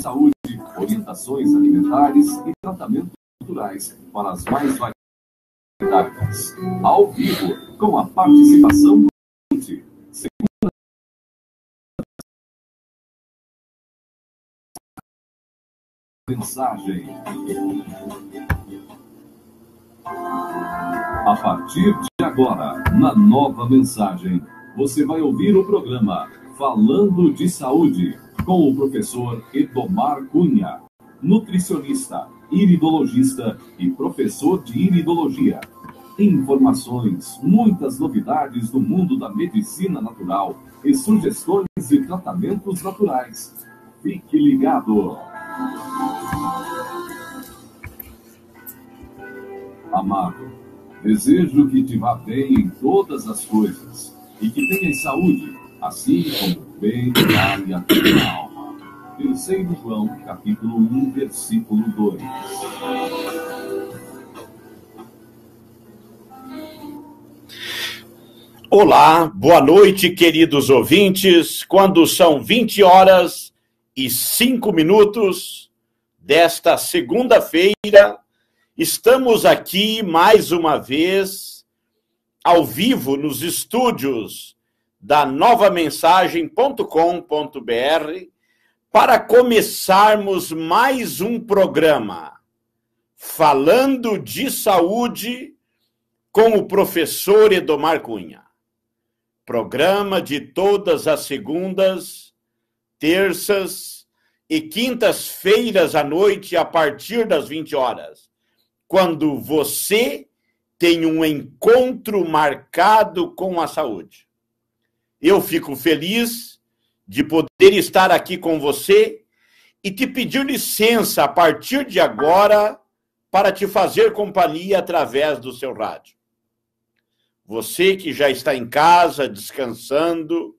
saúde, orientações alimentares e tratamentos culturais para as mais variadas. Ao vivo, com a participação do cliente. Segunda... Mensagem. A partir de agora, na nova mensagem, você vai ouvir o programa Falando de Saúde com o professor Edomar Cunha, nutricionista, iridologista e professor de iridologia. Informações, muitas novidades do mundo da medicina natural e sugestões de tratamentos naturais. Fique ligado! Amado, desejo que te vá bem em todas as coisas e que tenhas saúde, assim como bem-estar e a tua alma. Pensei João, capítulo 1, versículo 2. Olá, boa noite, queridos ouvintes. Quando são 20 horas e 5 minutos desta segunda-feira, estamos aqui mais uma vez, ao vivo, nos estúdios da novamensagem.com.br para começarmos mais um programa falando de saúde com o professor Edomar Cunha. Programa de todas as segundas, terças e quintas-feiras à noite a partir das 20 horas, quando você tem um encontro marcado com a saúde. Eu fico feliz de poder estar aqui com você e te pediu licença a partir de agora para te fazer companhia através do seu rádio. Você que já está em casa, descansando,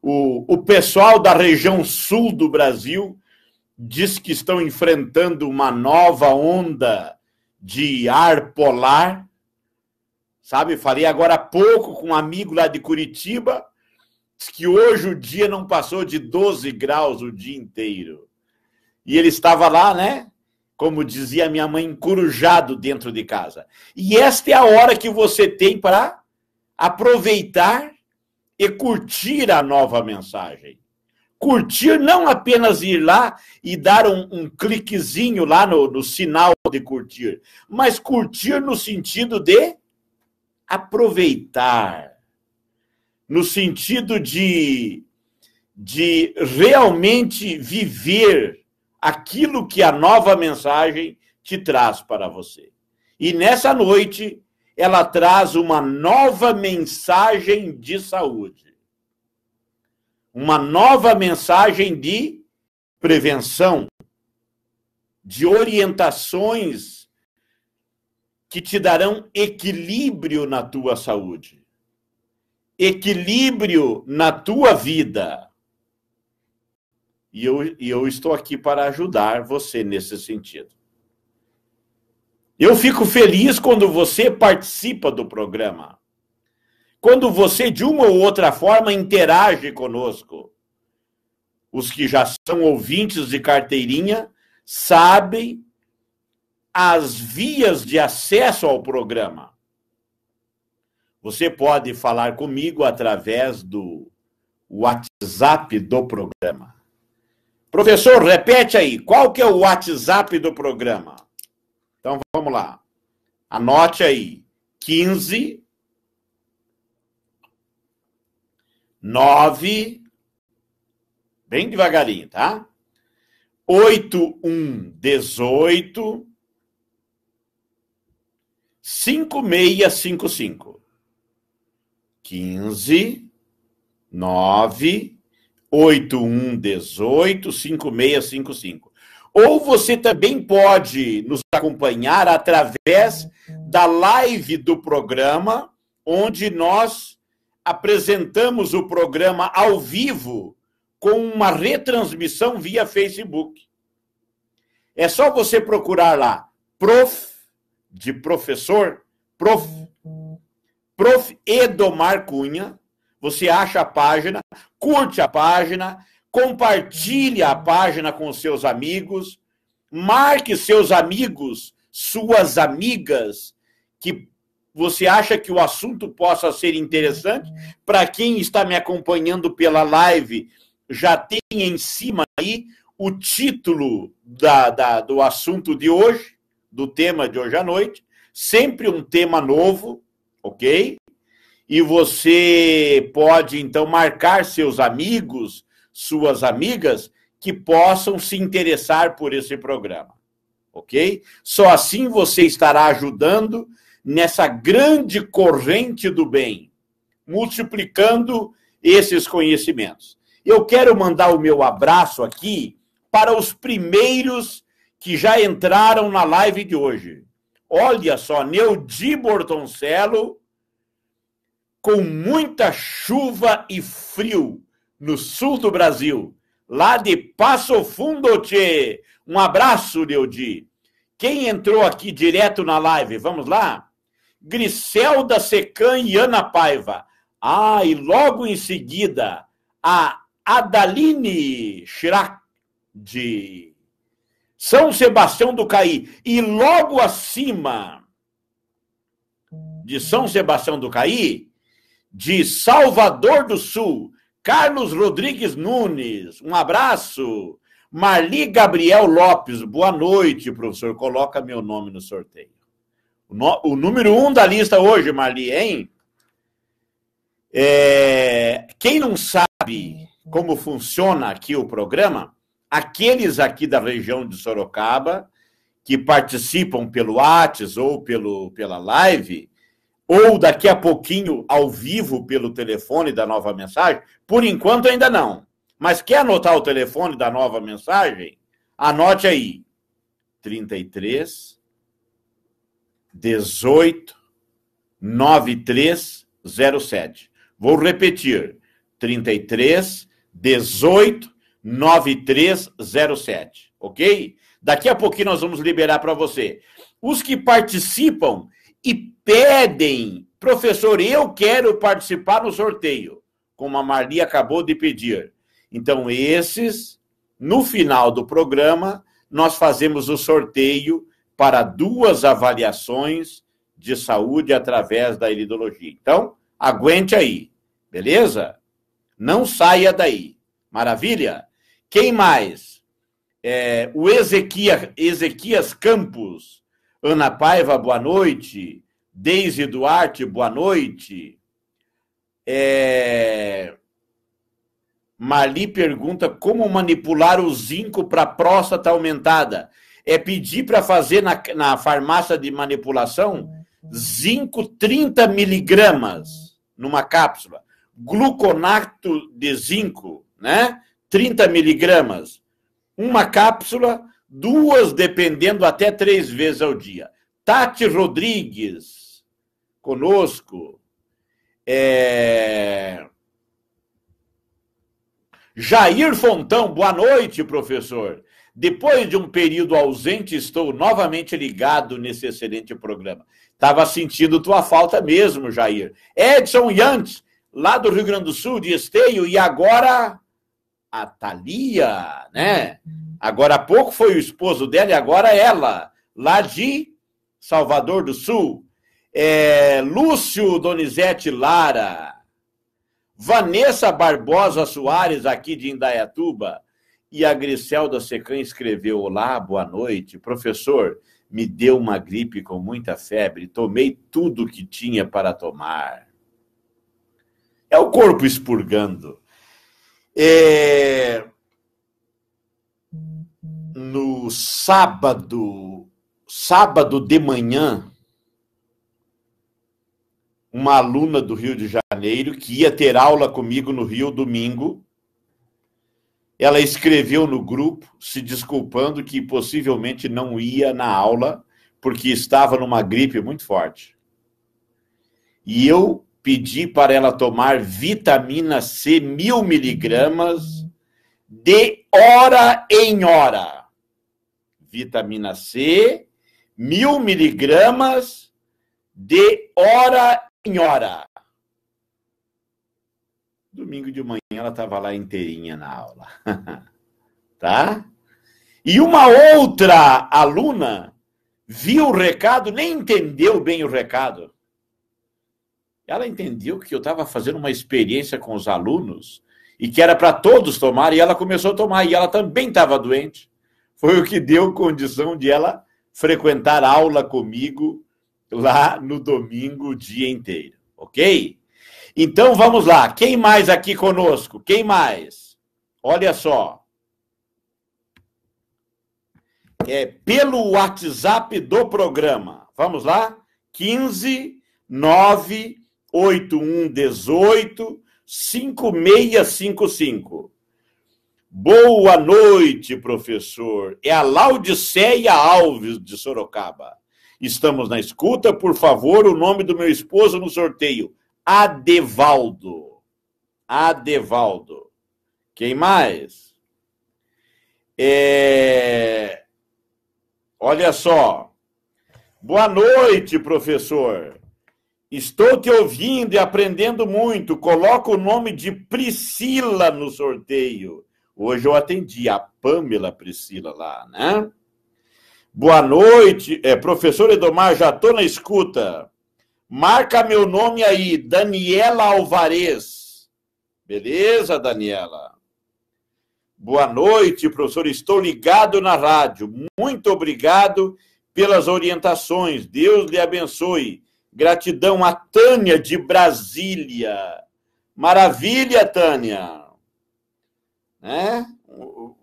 o, o pessoal da região sul do Brasil diz que estão enfrentando uma nova onda de ar polar. Sabe, falei agora há pouco com um amigo lá de Curitiba, Diz que hoje o dia não passou de 12 graus o dia inteiro. E ele estava lá, né? Como dizia minha mãe, encurujado dentro de casa. E esta é a hora que você tem para aproveitar e curtir a nova mensagem. Curtir, não apenas ir lá e dar um, um cliquezinho lá no, no sinal de curtir, mas curtir no sentido de aproveitar no sentido de, de realmente viver aquilo que a nova mensagem te traz para você. E nessa noite, ela traz uma nova mensagem de saúde, uma nova mensagem de prevenção, de orientações que te darão equilíbrio na tua saúde equilíbrio na tua vida. E eu, e eu estou aqui para ajudar você nesse sentido. Eu fico feliz quando você participa do programa. Quando você, de uma ou outra forma, interage conosco. Os que já são ouvintes de carteirinha sabem as vias de acesso ao programa. Você pode falar comigo através do WhatsApp do programa. Professor, repete aí, qual que é o WhatsApp do programa? Então vamos lá. Anote aí. 15 9 bem devagarinho, tá? 8118 5655 15 9 81 18 5655. Ou você também pode nos acompanhar através da live do programa, onde nós apresentamos o programa ao vivo com uma retransmissão via Facebook. É só você procurar lá, prof de professor, prof Prof. Edomar Cunha. Você acha a página, curte a página, compartilhe a página com seus amigos, marque seus amigos, suas amigas, que você acha que o assunto possa ser interessante. Para quem está me acompanhando pela live, já tem em cima aí o título da, da, do assunto de hoje, do tema de hoje à noite. Sempre um tema novo, ok? E você pode então marcar seus amigos, suas amigas que possam se interessar por esse programa, ok? Só assim você estará ajudando nessa grande corrente do bem, multiplicando esses conhecimentos. Eu quero mandar o meu abraço aqui para os primeiros que já entraram na live de hoje. Olha só, Neudi Bortoncelo, com muita chuva e frio no sul do Brasil, lá de Passo Fundo, tchê. Um abraço, Neudi. Quem entrou aqui direto na live, vamos lá? Griselda Secan e Ana Paiva. Ah, e logo em seguida, a Adaline Schrack de são Sebastião do Caí. E logo acima de São Sebastião do Caí, de Salvador do Sul, Carlos Rodrigues Nunes, um abraço. Marli Gabriel Lopes, boa noite, professor. Coloca meu nome no sorteio. O, no, o número um da lista hoje, Marli, hein? É, quem não sabe como funciona aqui o programa, aqueles aqui da região de Sorocaba que participam pelo Whats ou pelo, pela live, ou daqui a pouquinho ao vivo pelo telefone da nova mensagem, por enquanto ainda não. Mas quer anotar o telefone da nova mensagem? Anote aí. 33 18 9307. Vou repetir. 33 18 9307, ok? Daqui a pouquinho nós vamos liberar para você. Os que participam e pedem, professor, eu quero participar no sorteio, como a Maria acabou de pedir. Então, esses, no final do programa, nós fazemos o sorteio para duas avaliações de saúde através da iridologia. Então, aguente aí, beleza? Não saia daí. Maravilha? Quem mais? É, o Ezequias, Ezequias Campos. Ana Paiva, boa noite. Deise Duarte, boa noite. É... Marli pergunta como manipular o zinco para próstata aumentada. É pedir para fazer na, na farmácia de manipulação zinco 30 miligramas numa cápsula, gluconato de zinco, né? 30 miligramas, uma cápsula, duas, dependendo, até três vezes ao dia. Tati Rodrigues, conosco. É... Jair Fontão, boa noite, professor. Depois de um período ausente, estou novamente ligado nesse excelente programa. Estava sentindo tua falta mesmo, Jair. Edson Yantes, lá do Rio Grande do Sul, de Esteio, e agora a Thalia, né? Agora há pouco foi o esposo dela e agora ela, lá de Salvador do Sul. É, Lúcio Donizete Lara, Vanessa Barbosa Soares, aqui de Indaiatuba, e a Griselda Secan escreveu: Olá, boa noite. Professor, me deu uma gripe com muita febre, tomei tudo que tinha para tomar. É o corpo expurgando. É... No sábado, sábado de manhã, uma aluna do Rio de Janeiro que ia ter aula comigo no Rio domingo. Ela escreveu no grupo se desculpando que possivelmente não ia na aula porque estava numa gripe muito forte. E eu pedi para ela tomar vitamina C mil miligramas de hora em hora. Vitamina C mil miligramas de hora em hora. Domingo de manhã ela estava lá inteirinha na aula. tá? E uma outra aluna viu o recado, nem entendeu bem o recado. Ela entendeu que eu estava fazendo uma experiência com os alunos e que era para todos tomar, e ela começou a tomar, e ela também estava doente. Foi o que deu condição de ela frequentar aula comigo lá no domingo o dia inteiro, ok? Então vamos lá, quem mais aqui conosco? Quem mais? Olha só. É pelo WhatsApp do programa. Vamos lá? 15 9 8118 5655. Boa noite, professor. É a Laudiceia Alves de Sorocaba. Estamos na escuta, por favor, o nome do meu esposo no sorteio. Adevaldo. Adevaldo. Quem mais? É... Olha só. Boa noite, professor. Estou te ouvindo e aprendendo muito. Coloca o nome de Priscila no sorteio. Hoje eu atendi a Pamela Priscila lá, né? Boa noite, é, professor Edomar, já estou na escuta. Marca meu nome aí, Daniela Alvarez. Beleza, Daniela? Boa noite, professor. Estou ligado na rádio. Muito obrigado pelas orientações. Deus lhe abençoe. Gratidão a Tânia de Brasília. Maravilha, Tânia. Né?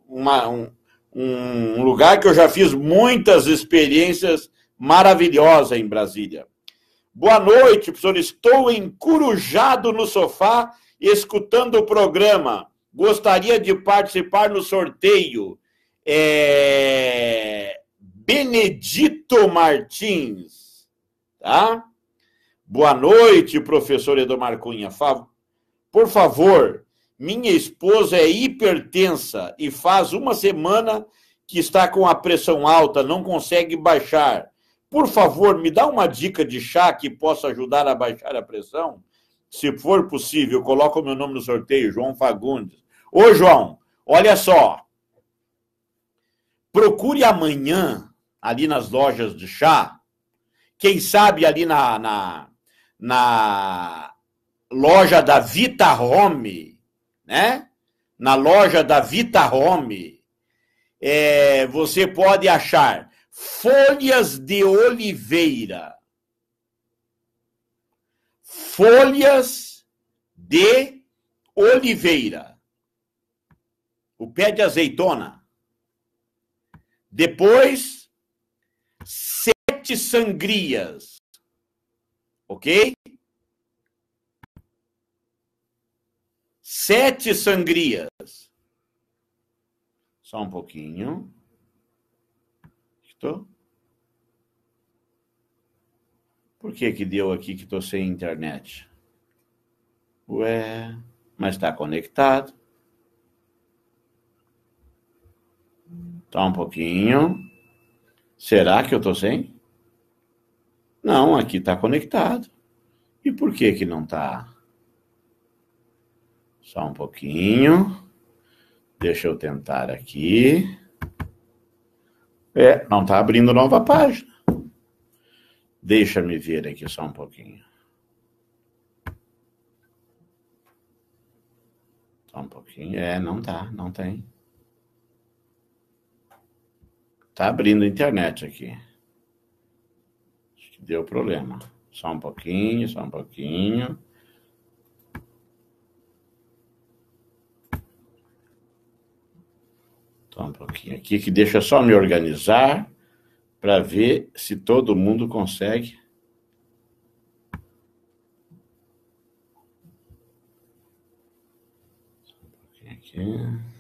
Uma, um, um lugar que eu já fiz muitas experiências maravilhosas em Brasília. Boa noite, professor. Estou encurujado no sofá escutando o programa. Gostaria de participar no sorteio. É... Benedito Martins, tá? Boa noite, professor Edomar Cunha. Por favor, minha esposa é hipertensa e faz uma semana que está com a pressão alta, não consegue baixar. Por favor, me dá uma dica de chá que possa ajudar a baixar a pressão? Se for possível, coloca o meu nome no sorteio, João Fagundes. Ô, João, olha só. Procure amanhã, ali nas lojas de chá, quem sabe ali na, na na loja da Vita Home, né? Na loja da Vita Home, é, você pode achar folhas de oliveira. Folhas de oliveira. O pé de azeitona. Depois, sete sangrias Ok? Sete sangrias. Só um pouquinho. Estou. Por que que deu aqui que estou sem internet? Ué, mas está conectado. Tá um pouquinho. Será que eu tô sem? Não, aqui está conectado. E por que que não está? Só um pouquinho. Deixa eu tentar aqui. É, não está abrindo nova página. Deixa me ver aqui só um pouquinho. Só um pouquinho. É, não tá, não tem. Tá abrindo internet aqui deu problema. Só um pouquinho, só um pouquinho. Só um pouquinho aqui, que deixa só me organizar para ver se todo mundo consegue. Só um pouquinho aqui.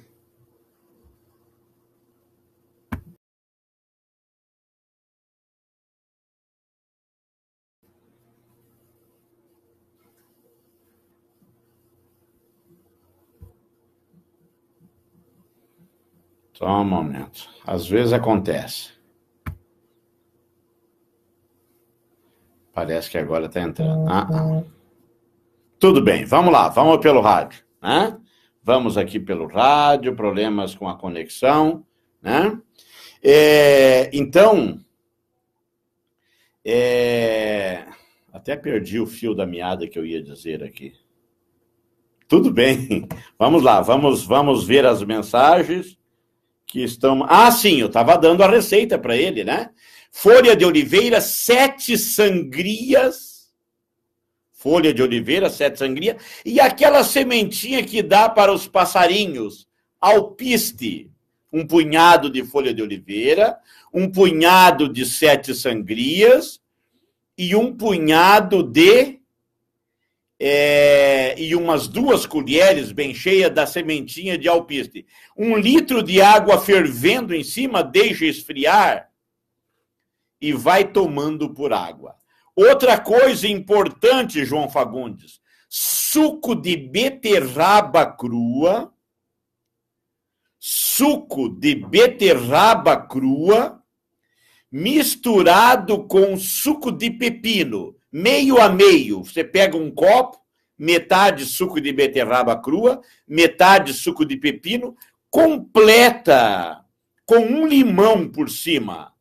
Só um momento. Às vezes acontece. Parece que agora está entrando. Ah, ah. Tudo bem, vamos lá, vamos pelo rádio. Né? Vamos aqui pelo rádio, problemas com a conexão. Né? É, então, é, até perdi o fio da meada que eu ia dizer aqui. Tudo bem, vamos lá, vamos, vamos ver as mensagens que estão. Ah, sim, eu estava dando a receita para ele, né? Folha de oliveira, sete sangrias. Folha de oliveira, sete sangrias. E aquela sementinha que dá para os passarinhos, alpiste. Um punhado de folha de oliveira, um punhado de sete sangrias e um punhado de é, e umas duas colheres bem cheias da sementinha de alpiste. Um litro de água fervendo em cima, deixa esfriar e vai tomando por água. Outra coisa importante, João Fagundes: suco de beterraba crua. Suco de beterraba crua misturado com suco de pepino meio a meio. Você pega um copo, metade suco de beterraba crua, metade suco de pepino, completa com um limão por cima,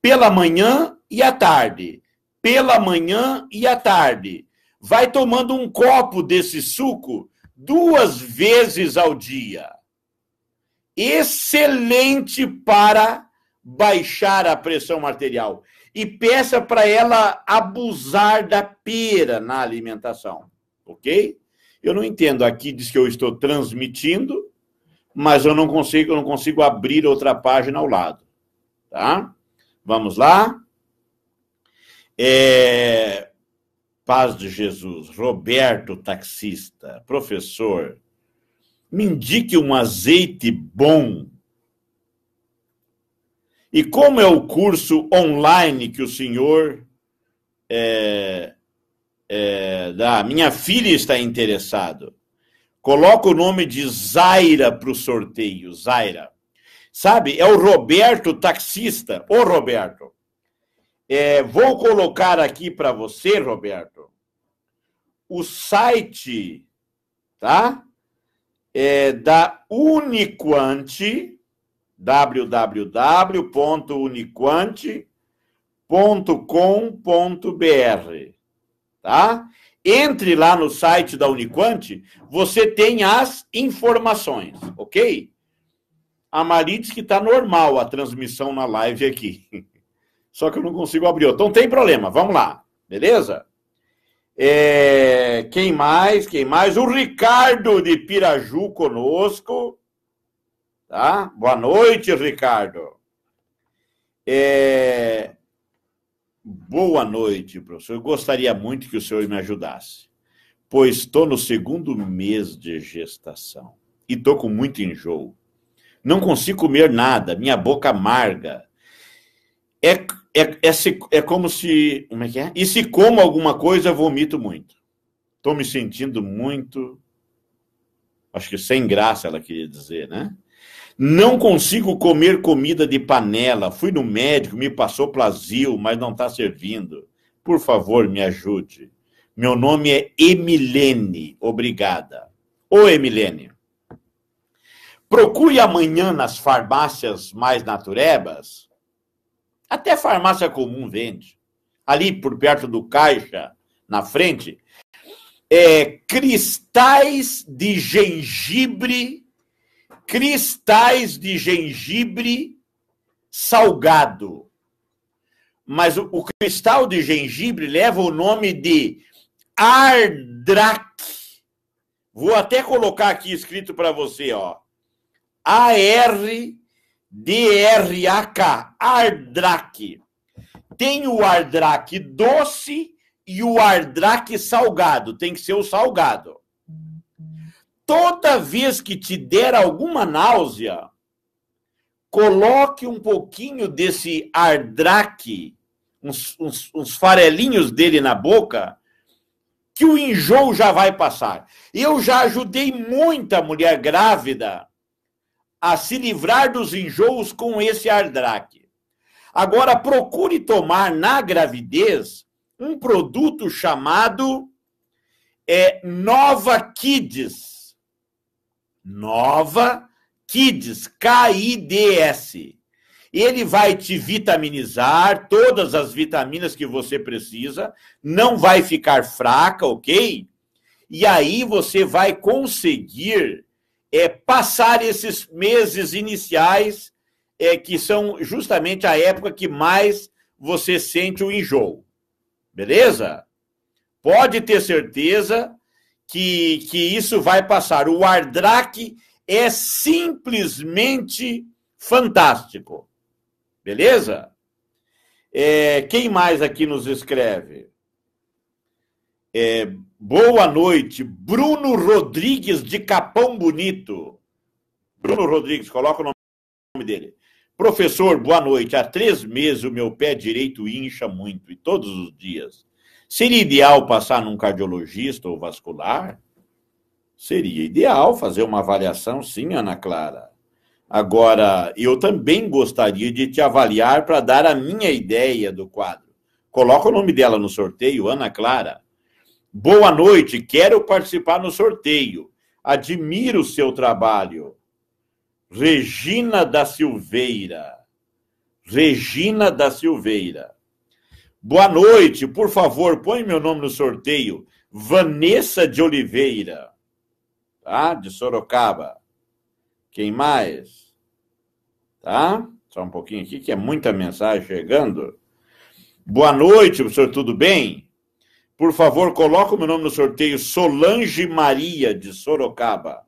pela manhã e à tarde. Pela manhã e à tarde. Vai tomando um copo desse suco duas vezes ao dia. Excelente para baixar a pressão arterial e peça para ela abusar da pera na alimentação, ok? Eu não entendo. Aqui diz que eu estou transmitindo, mas eu não consigo, eu não consigo abrir outra página ao lado, tá? Vamos lá. É... Paz de Jesus, Roberto, taxista, professor, me indique um azeite bom e como é o curso online que o senhor é, é, da minha filha está interessado? Coloca o nome de Zaira para o sorteio, Zaira. Sabe, é o Roberto taxista. Ô, Roberto, é, vou colocar aqui para você, Roberto, o site, tá? É, da Uniquante www.uniquante.com.br, tá? Entre lá no site da Uniquante, você tem as informações, ok? A Mari diz que está normal a transmissão na live aqui. Só que eu não consigo abrir. Então tem problema, vamos lá, beleza? É, quem mais? Quem mais? O Ricardo de Piraju conosco. Tá? Boa noite, Ricardo. É... Boa noite, professor. Eu gostaria muito que o senhor me ajudasse, pois estou no segundo mês de gestação e estou com muito enjoo. Não consigo comer nada, minha boca amarga. É, é, é, se, é como se. Como é que é? E se como alguma coisa, vomito muito. Estou me sentindo muito. Acho que sem graça, ela queria dizer, né? Não consigo comer comida de panela. Fui no médico, me passou plasil, mas não está servindo. Por favor, me ajude. Meu nome é Emilene. Obrigada. Ô, Emilene. Procure amanhã nas farmácias mais naturebas. Até farmácia comum vende. Ali por perto do caixa, na frente, é cristais de gengibre cristais de gengibre salgado. Mas o, o cristal de gengibre leva o nome de ardrak. Vou até colocar aqui escrito para você, ó. A-R-D-R-A-K. ardrak. Tem o ardrak doce e o ardrak salgado. Tem que ser o salgado toda vez que te der alguma náusea, coloque um pouquinho desse ardraque, uns, uns, uns farelinhos dele na boca, que o enjoo já vai passar. Eu já ajudei muita mulher grávida a se livrar dos enjoos com esse ardraque. Agora, procure tomar na gravidez um produto chamado é, Nova Kids nova Kids, K-I-D-S. Ele vai te vitaminizar, todas as vitaminas que você precisa, não vai ficar fraca, ok? E aí você vai conseguir é, passar esses meses iniciais, é, que são justamente a época que mais você sente o enjoo. Beleza? Pode ter certeza que, que isso vai passar. O Ardrak é simplesmente fantástico. Beleza? É, quem mais aqui nos escreve? É, boa noite, Bruno Rodrigues de Capão Bonito. Bruno Rodrigues, coloca o nome dele. Professor, boa noite. Há três meses o meu pé direito incha muito, e todos os dias. Seria ideal passar num cardiologista ou vascular? Seria ideal fazer uma avaliação, sim, Ana Clara. Agora, eu também gostaria de te avaliar para dar a minha ideia do quadro. Coloca o nome dela no sorteio, Ana Clara. Boa noite, quero participar no sorteio. Admiro o seu trabalho. Regina da Silveira. Regina da Silveira. Boa noite, por favor, põe meu nome no sorteio. Vanessa de Oliveira, tá? De Sorocaba. Quem mais? Tá? Só um pouquinho aqui, que é muita mensagem chegando. Boa noite, professor, tudo bem? Por favor, coloque o meu nome no sorteio. Solange Maria, de Sorocaba.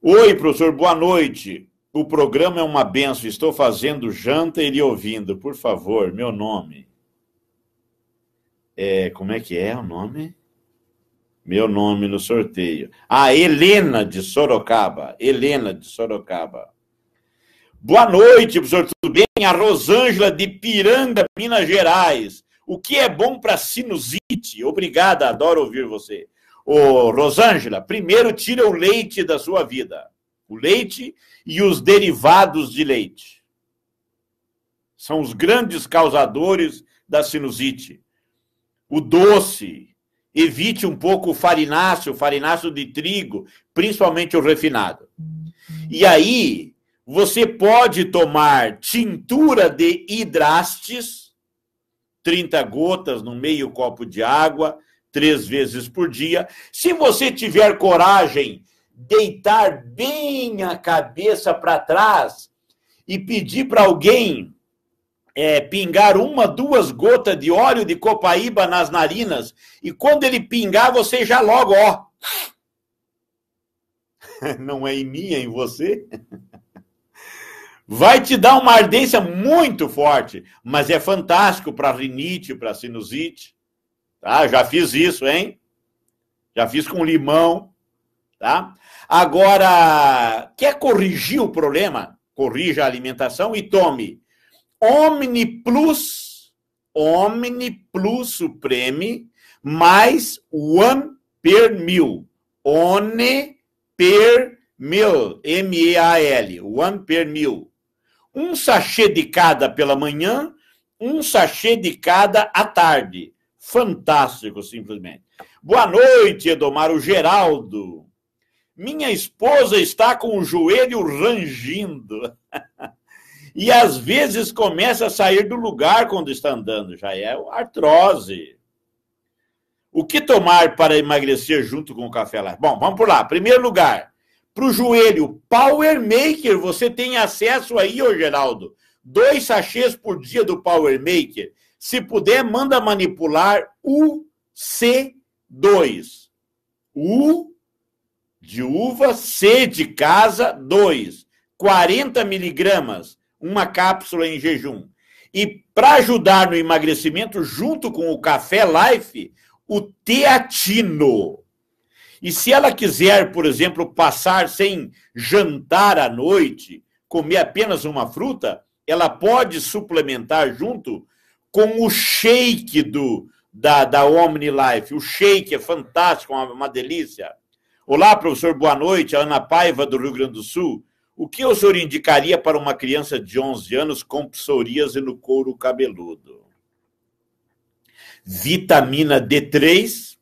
Oi, professor, boa noite. O programa é uma benção. Estou fazendo janta e lhe ouvindo. Por favor, meu nome. É, como é que é o nome? Meu nome no sorteio. Ah, Helena de Sorocaba. Helena de Sorocaba. Boa noite, professor. Tudo bem? A Rosângela de Piranga, Minas Gerais. O que é bom para sinusite? Obrigada, adoro ouvir você. Ô, Rosângela, primeiro tira o leite da sua vida o leite e os derivados de leite. São os grandes causadores da sinusite. O doce, evite um pouco o farináceo, o farináceo de trigo, principalmente o refinado. E aí, você pode tomar tintura de hidrastes, 30 gotas no meio copo de água, três vezes por dia. Se você tiver coragem deitar bem a cabeça para trás e pedir para alguém é, pingar uma, duas gotas de óleo de copaíba nas narinas, e quando ele pingar, você já logo, ó. Não é em mim, é em você. Vai te dar uma ardência muito forte, mas é fantástico para rinite, para sinusite. Tá? Já fiz isso, hein? Já fiz com limão, tá? Agora, quer corrigir o problema? Corrija a alimentação e tome Omni Plus, Omni Plus Supreme, mais One Per Mil. One Per Mil, M-E-A-L, One Per Mil. Um sachê de cada pela manhã, um sachê de cada à tarde. Fantástico, simplesmente. Boa noite, Edomar, o Geraldo. Minha esposa está com o joelho rangindo. e às vezes começa a sair do lugar quando está andando, já é artrose. O que tomar para emagrecer junto com o café lá? Bom, vamos por lá. Primeiro lugar, para o joelho Power Maker, você tem acesso aí, ô Geraldo. Dois sachês por dia do Power Maker. Se puder, manda manipular o C2. U de uva, C de casa, 2, 40 miligramas, uma cápsula em jejum. E para ajudar no emagrecimento, junto com o café life, o teatino. E se ela quiser, por exemplo, passar sem jantar à noite, comer apenas uma fruta, ela pode suplementar junto com o shake do, da, da Omni Life. O shake é fantástico, é uma, uma delícia. Olá, professor, boa noite. Ana Paiva, do Rio Grande do Sul. O que o senhor indicaria para uma criança de 11 anos com psoríase no couro cabeludo? Vitamina D3,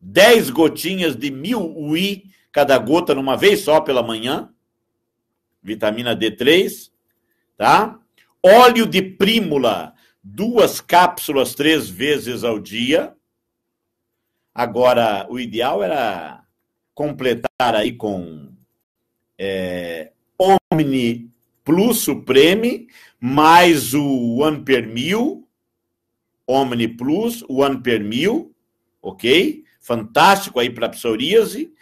10 gotinhas de mil UI, cada gota numa vez só pela manhã. Vitamina D3, tá? Óleo de prímula, duas cápsulas três vezes ao dia Agora, o ideal era completar aí com é, Omni Plus Supreme, mais o One per Mil, Omni Plus, One per Mil, ok? Fantástico aí para psoríase.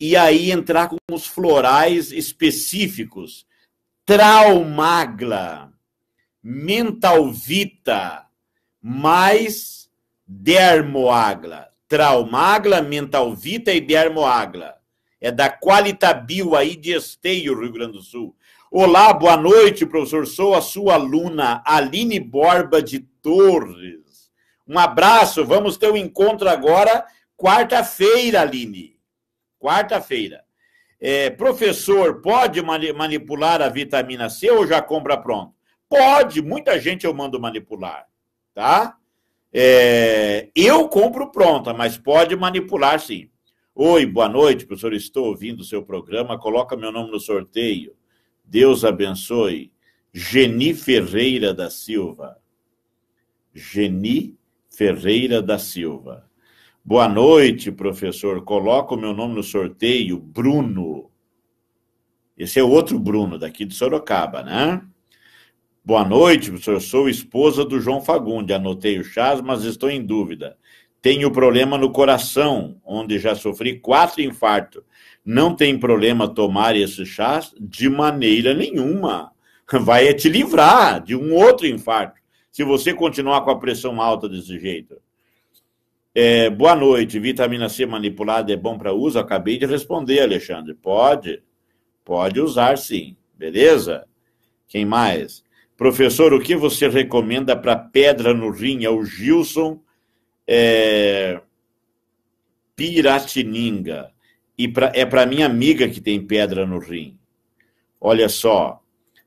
E aí entrar com os florais específicos. Traumagla, Mentalvita, mais Dermoagla. Traumagla, Mentalvita e Biarmoagla. É da Qualitabil, aí de Esteio, Rio Grande do Sul. Olá, boa noite, professor. Sou a sua aluna, Aline Borba de Torres. Um abraço, vamos ter um encontro agora, quarta-feira, Aline. Quarta-feira. É, professor, pode manipular a vitamina C ou já compra pronto? Pode, muita gente eu mando manipular, tá? É, eu compro pronta, mas pode manipular sim. Oi, boa noite, professor. Estou ouvindo o seu programa. Coloca meu nome no sorteio. Deus abençoe. Geni Ferreira da Silva. Geni Ferreira da Silva. Boa noite, professor. Coloca o meu nome no sorteio. Bruno. Esse é outro Bruno, daqui de Sorocaba, né? Boa noite, professor. Sou esposa do João Fagundes. Anotei o chás, mas estou em dúvida. Tenho problema no coração, onde já sofri quatro infartos. Não tem problema tomar esse chás de maneira nenhuma. Vai é te livrar de um outro infarto, se você continuar com a pressão alta desse jeito. É, boa noite. Vitamina C manipulada é bom para uso? Acabei de responder, Alexandre. Pode. Pode usar, sim. Beleza? Quem mais? Professor, o que você recomenda para pedra no rim? É o Gilson é, Piratininga. E pra, é para minha amiga que tem pedra no rim. Olha só,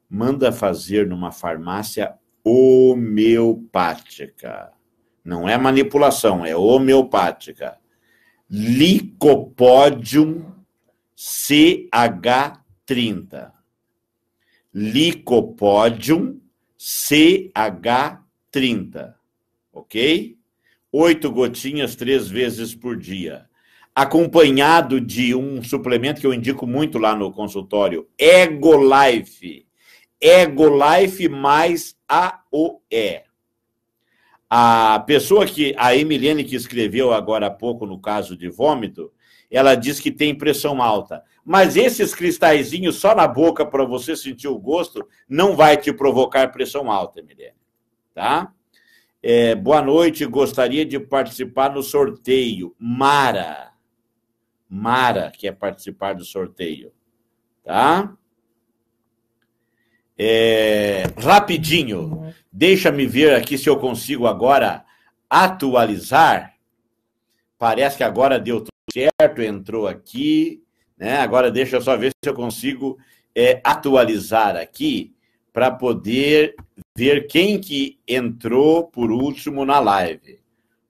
manda fazer numa farmácia homeopática. Não é manipulação, é homeopática. Licopódium CH30. Lycopodium CH30, ok? Oito gotinhas três vezes por dia. Acompanhado de um suplemento que eu indico muito lá no consultório, Egolife. Egolife mais AOE. A pessoa que, a Emiliane que escreveu agora há pouco no caso de vômito, ela diz que tem pressão alta. Mas esses cristalzinhos só na boca para você sentir o gosto não vai te provocar pressão alta, Milene. Tá? É, boa noite, gostaria de participar no sorteio. Mara. Mara quer participar do sorteio. Tá? É, rapidinho, deixa-me ver aqui se eu consigo agora atualizar. Parece que agora deu certo, entrou aqui. Né? Agora deixa eu só ver se eu consigo é, atualizar aqui para poder ver quem que entrou por último na live.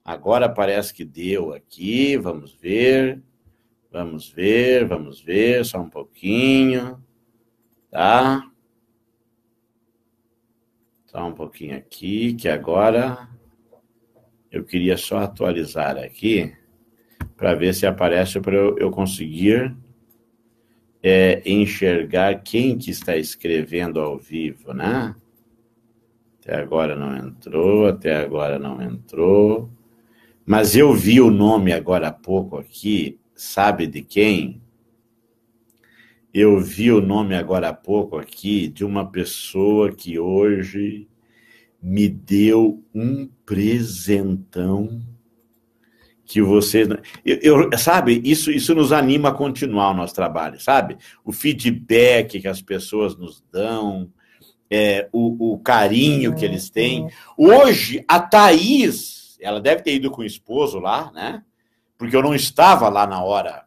Agora parece que deu aqui, vamos ver. Vamos ver, vamos ver, só um pouquinho. Tá? Só um pouquinho aqui, que agora eu queria só atualizar aqui para ver se aparece para eu, eu, conseguir é, enxergar quem que está escrevendo ao vivo, né? Até agora não entrou, até agora não entrou. Mas eu vi o nome agora há pouco aqui, sabe de quem? Eu vi o nome agora há pouco aqui de uma pessoa que hoje me deu um presentão que você. Né? Eu, eu, sabe, isso, isso nos anima a continuar o nosso trabalho, sabe? O feedback que as pessoas nos dão, é, o, o, carinho que eles têm. Hoje, a Thaís, ela deve ter ido com o esposo lá, né? Porque eu não estava lá na hora.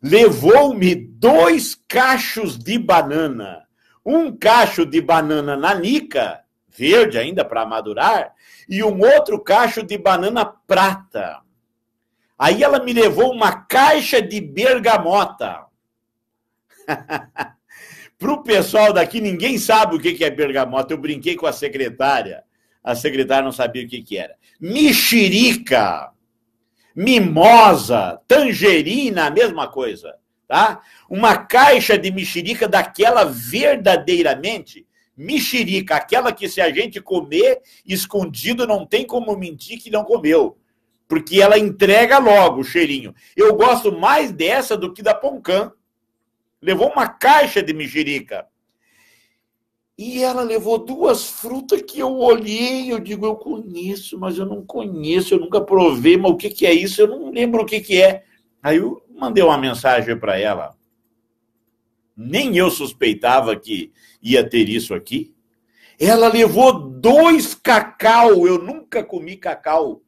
Levou-me dois cachos de banana. Um cacho de banana nanica, verde ainda para madurar, e um outro cacho de banana prata Aí ela me levou uma caixa de bergamota. Para o pessoal daqui, ninguém sabe o que é bergamota. Eu brinquei com a secretária. A secretária não sabia o que era. Mexerica, mimosa, tangerina, a mesma coisa. Tá? Uma caixa de mexerica daquela verdadeiramente mexerica, aquela que se a gente comer escondido não tem como mentir que não comeu porque ela entrega logo o cheirinho. Eu gosto mais dessa do que da Poncan. Levou uma caixa de mexerica. E ela levou duas frutas que eu olhei, eu digo, eu conheço, mas eu não conheço, eu nunca provei, mas o que, que é isso? Eu não lembro o que, que é. Aí eu mandei uma mensagem para ela. Nem eu suspeitava que ia ter isso aqui. Ela levou dois cacau, eu nunca comi cacau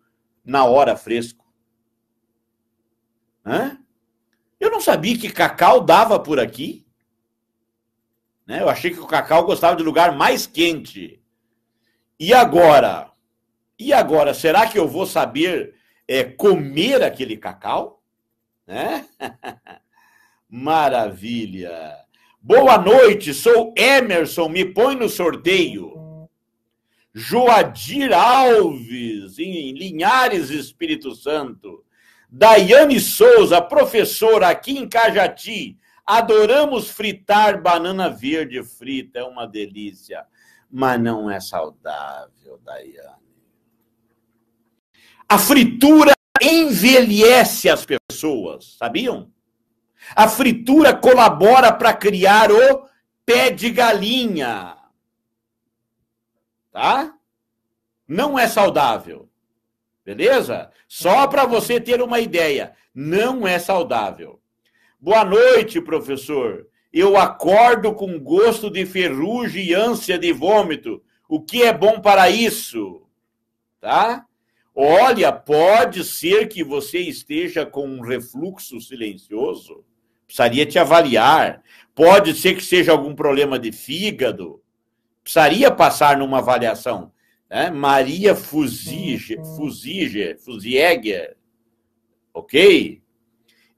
na hora fresco. Hã? Eu não sabia que cacau dava por aqui. Né? Eu achei que o cacau gostava de lugar mais quente. E agora? E agora? Será que eu vou saber é, comer aquele cacau? Né? Maravilha! Boa noite, sou Emerson, me põe no sorteio. Joadir Alves, em Linhares, Espírito Santo. Daiane Souza, professora aqui em Cajati. Adoramos fritar banana verde frita, é uma delícia. Mas não é saudável, Daiane. A fritura envelhece as pessoas, sabiam? A fritura colabora para criar o pé de galinha tá? Não é saudável. Beleza? Só para você ter uma ideia, não é saudável. Boa noite, professor. Eu acordo com gosto de ferrugem e ânsia de vômito. O que é bom para isso? Tá? Olha, pode ser que você esteja com um refluxo silencioso. Precisaria te avaliar. Pode ser que seja algum problema de fígado precisaria passar numa avaliação. Né? Maria Fusige, uhum. ok?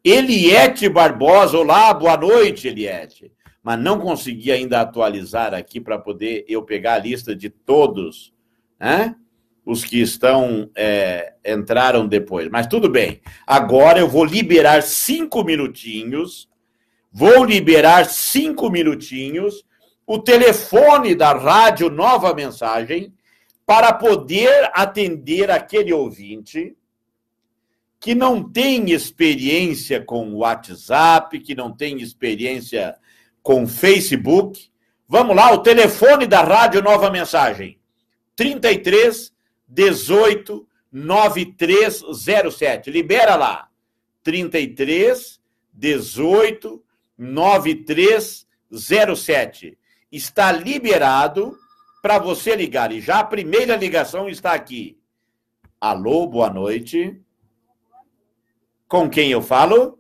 Eliette Barbosa, olá, boa noite, Eliette. Mas não consegui ainda atualizar aqui para poder eu pegar a lista de todos, né? Os que estão, é, entraram depois. Mas tudo bem. Agora eu vou liberar cinco minutinhos. Vou liberar cinco minutinhos o telefone da Rádio Nova Mensagem para poder atender aquele ouvinte que não tem experiência com WhatsApp, que não tem experiência com Facebook. Vamos lá, o telefone da Rádio Nova Mensagem: 33 18 9307. Libera lá. 33 18 9307 está liberado para você ligar. E já a primeira ligação está aqui. Alô, boa noite. Com quem eu falo?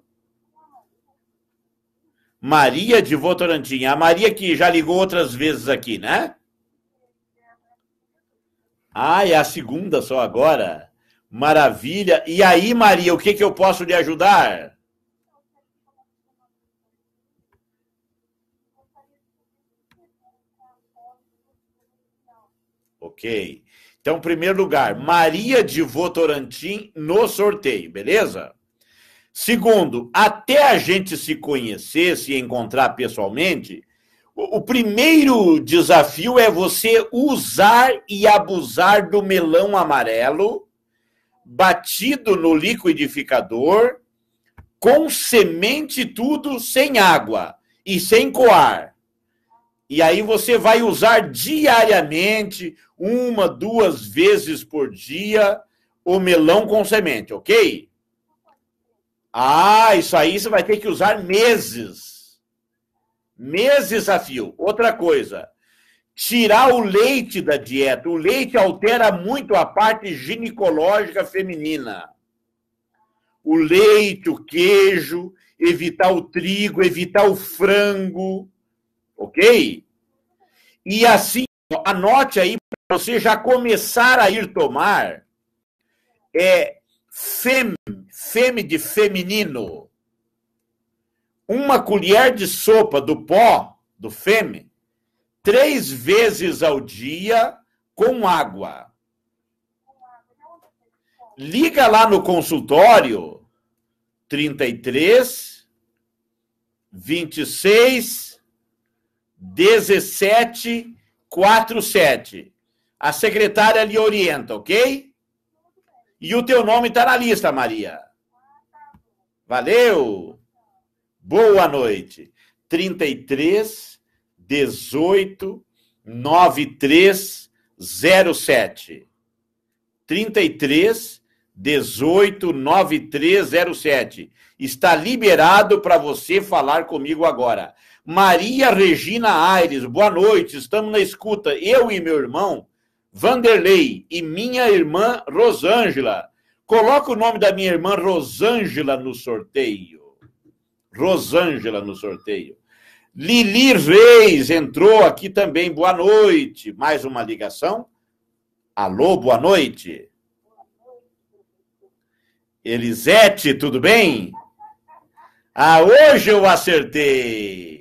Maria de Votorantim. A Maria que já ligou outras vezes aqui, né? Ah, é a segunda só agora. Maravilha. E aí, Maria, o que, que eu posso lhe ajudar? Ok. Então, primeiro lugar, Maria de Votorantim no sorteio, beleza? Segundo, até a gente se conhecer, se encontrar pessoalmente, o, o primeiro desafio é você usar e abusar do melão amarelo batido no liquidificador com semente tudo sem água e sem coar. E aí você vai usar diariamente, uma, duas vezes por dia, o melão com semente, ok? Ah, isso aí você vai ter que usar meses. Meses a fio. Outra coisa, tirar o leite da dieta. O leite altera muito a parte ginecológica feminina. O leite, o queijo, evitar o trigo, evitar o frango ok? E assim, anote aí para você já começar a ir tomar é fem, fem de feminino. Uma colher de sopa do pó do feme três vezes ao dia com água. Liga lá no consultório 33 26 1747. A secretária lhe orienta, ok? E o teu nome está na lista, Maria. Valeu! Boa noite. 33 18 9307. 33 18 9307. Está liberado para você falar comigo agora. Maria Regina Aires, boa noite, estamos na escuta. Eu e meu irmão, Vanderlei, e minha irmã Rosângela. Coloca o nome da minha irmã Rosângela no sorteio. Rosângela no sorteio. Lili Reis entrou aqui também, boa noite. Mais uma ligação. Alô, boa noite. Elisete, tudo bem? Ah, hoje eu acertei.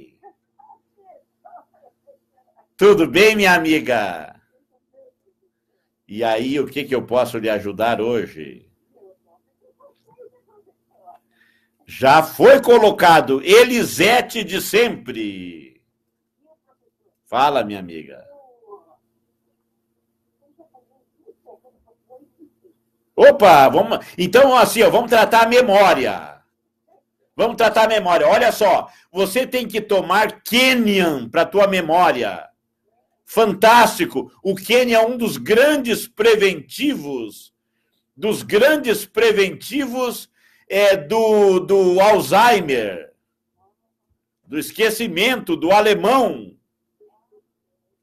Tudo bem, minha amiga? E aí, o que, que eu posso lhe ajudar hoje? Já foi colocado Elisete de sempre. Fala, minha amiga. Opa, vamos. Então, assim, ó, vamos tratar a memória. Vamos tratar a memória. Olha só, você tem que tomar Kenyan para tua memória fantástico. O Quênia é um dos grandes preventivos, dos grandes preventivos é, do, do Alzheimer, do esquecimento do alemão.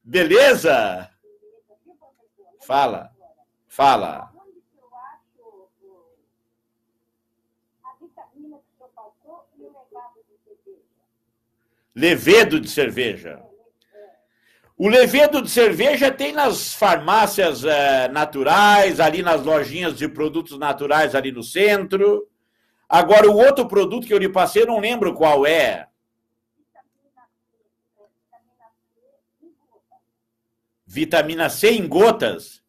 Beleza? Fala, fala. Levedo de cerveja. O levedo de cerveja tem nas farmácias é, naturais, ali nas lojinhas de produtos naturais ali no centro. Agora, o outro produto que eu lhe passei, não lembro qual é. Vitamina C em gotas?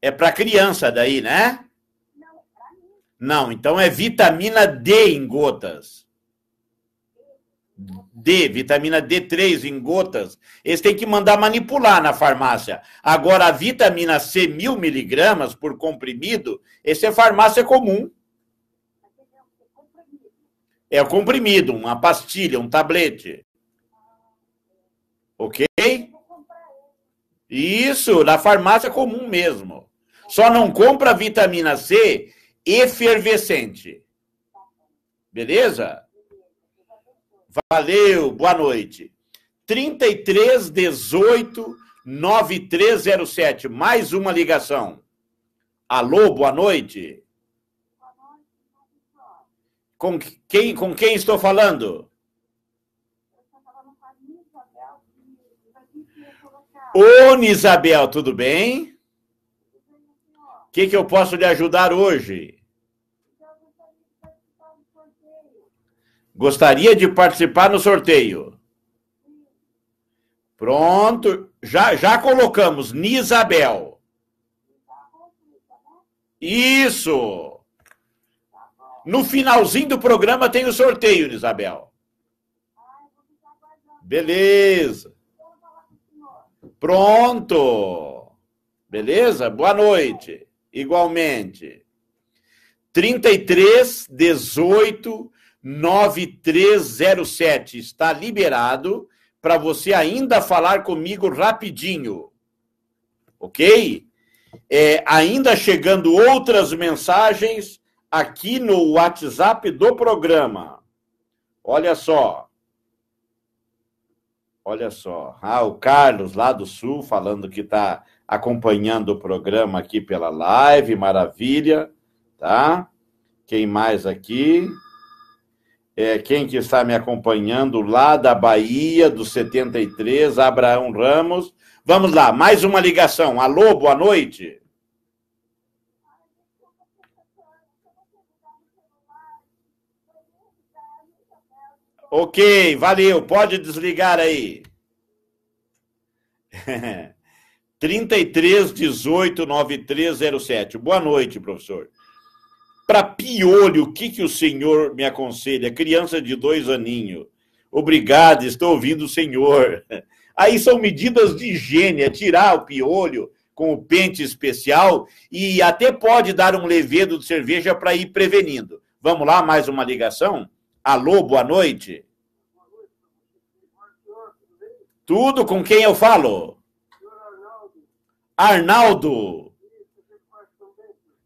É para criança daí, né? Não, então é vitamina D em gotas. D, vitamina D3 em gotas, eles têm que mandar manipular na farmácia. Agora, a vitamina C, mil miligramas por comprimido, esse é farmácia comum. É o comprimido, uma pastilha, um tablete. Ok? Isso, na farmácia comum mesmo. Só não compra vitamina C efervescente. Beleza? Valeu, boa noite. 33 18 9307, mais uma ligação. Alô, boa noite. Com quem, com quem estou falando? Oni Isabel, tudo bem? O que, que eu posso lhe ajudar hoje? Gostaria de participar no sorteio. Pronto, já, já colocamos Nisabel. Isso. No finalzinho do programa tem o sorteio, Nisabel. Beleza. Pronto. Beleza? Boa noite. Igualmente. 33 18 9307 está liberado para você ainda falar comigo rapidinho. Ok? É, ainda chegando outras mensagens aqui no WhatsApp do programa. Olha só. Olha só. Ah, o Carlos lá do Sul falando que está acompanhando o programa aqui pela live, maravilha, tá? Quem mais aqui? é, quem que está me acompanhando lá da Bahia, do 73, Abraão Ramos. Vamos lá, mais uma ligação. Alô, boa noite. Ok, valeu, pode desligar aí. 33 18 9307. Boa noite, professor. Para piolho, o que, que o senhor me aconselha? Criança de dois aninhos. Obrigado, estou ouvindo o senhor. Aí são medidas de higiene, é tirar o piolho com o pente especial e até pode dar um levedo de cerveja para ir prevenindo. Vamos lá, mais uma ligação? Alô, boa noite. Tudo com quem eu falo? Arnaldo.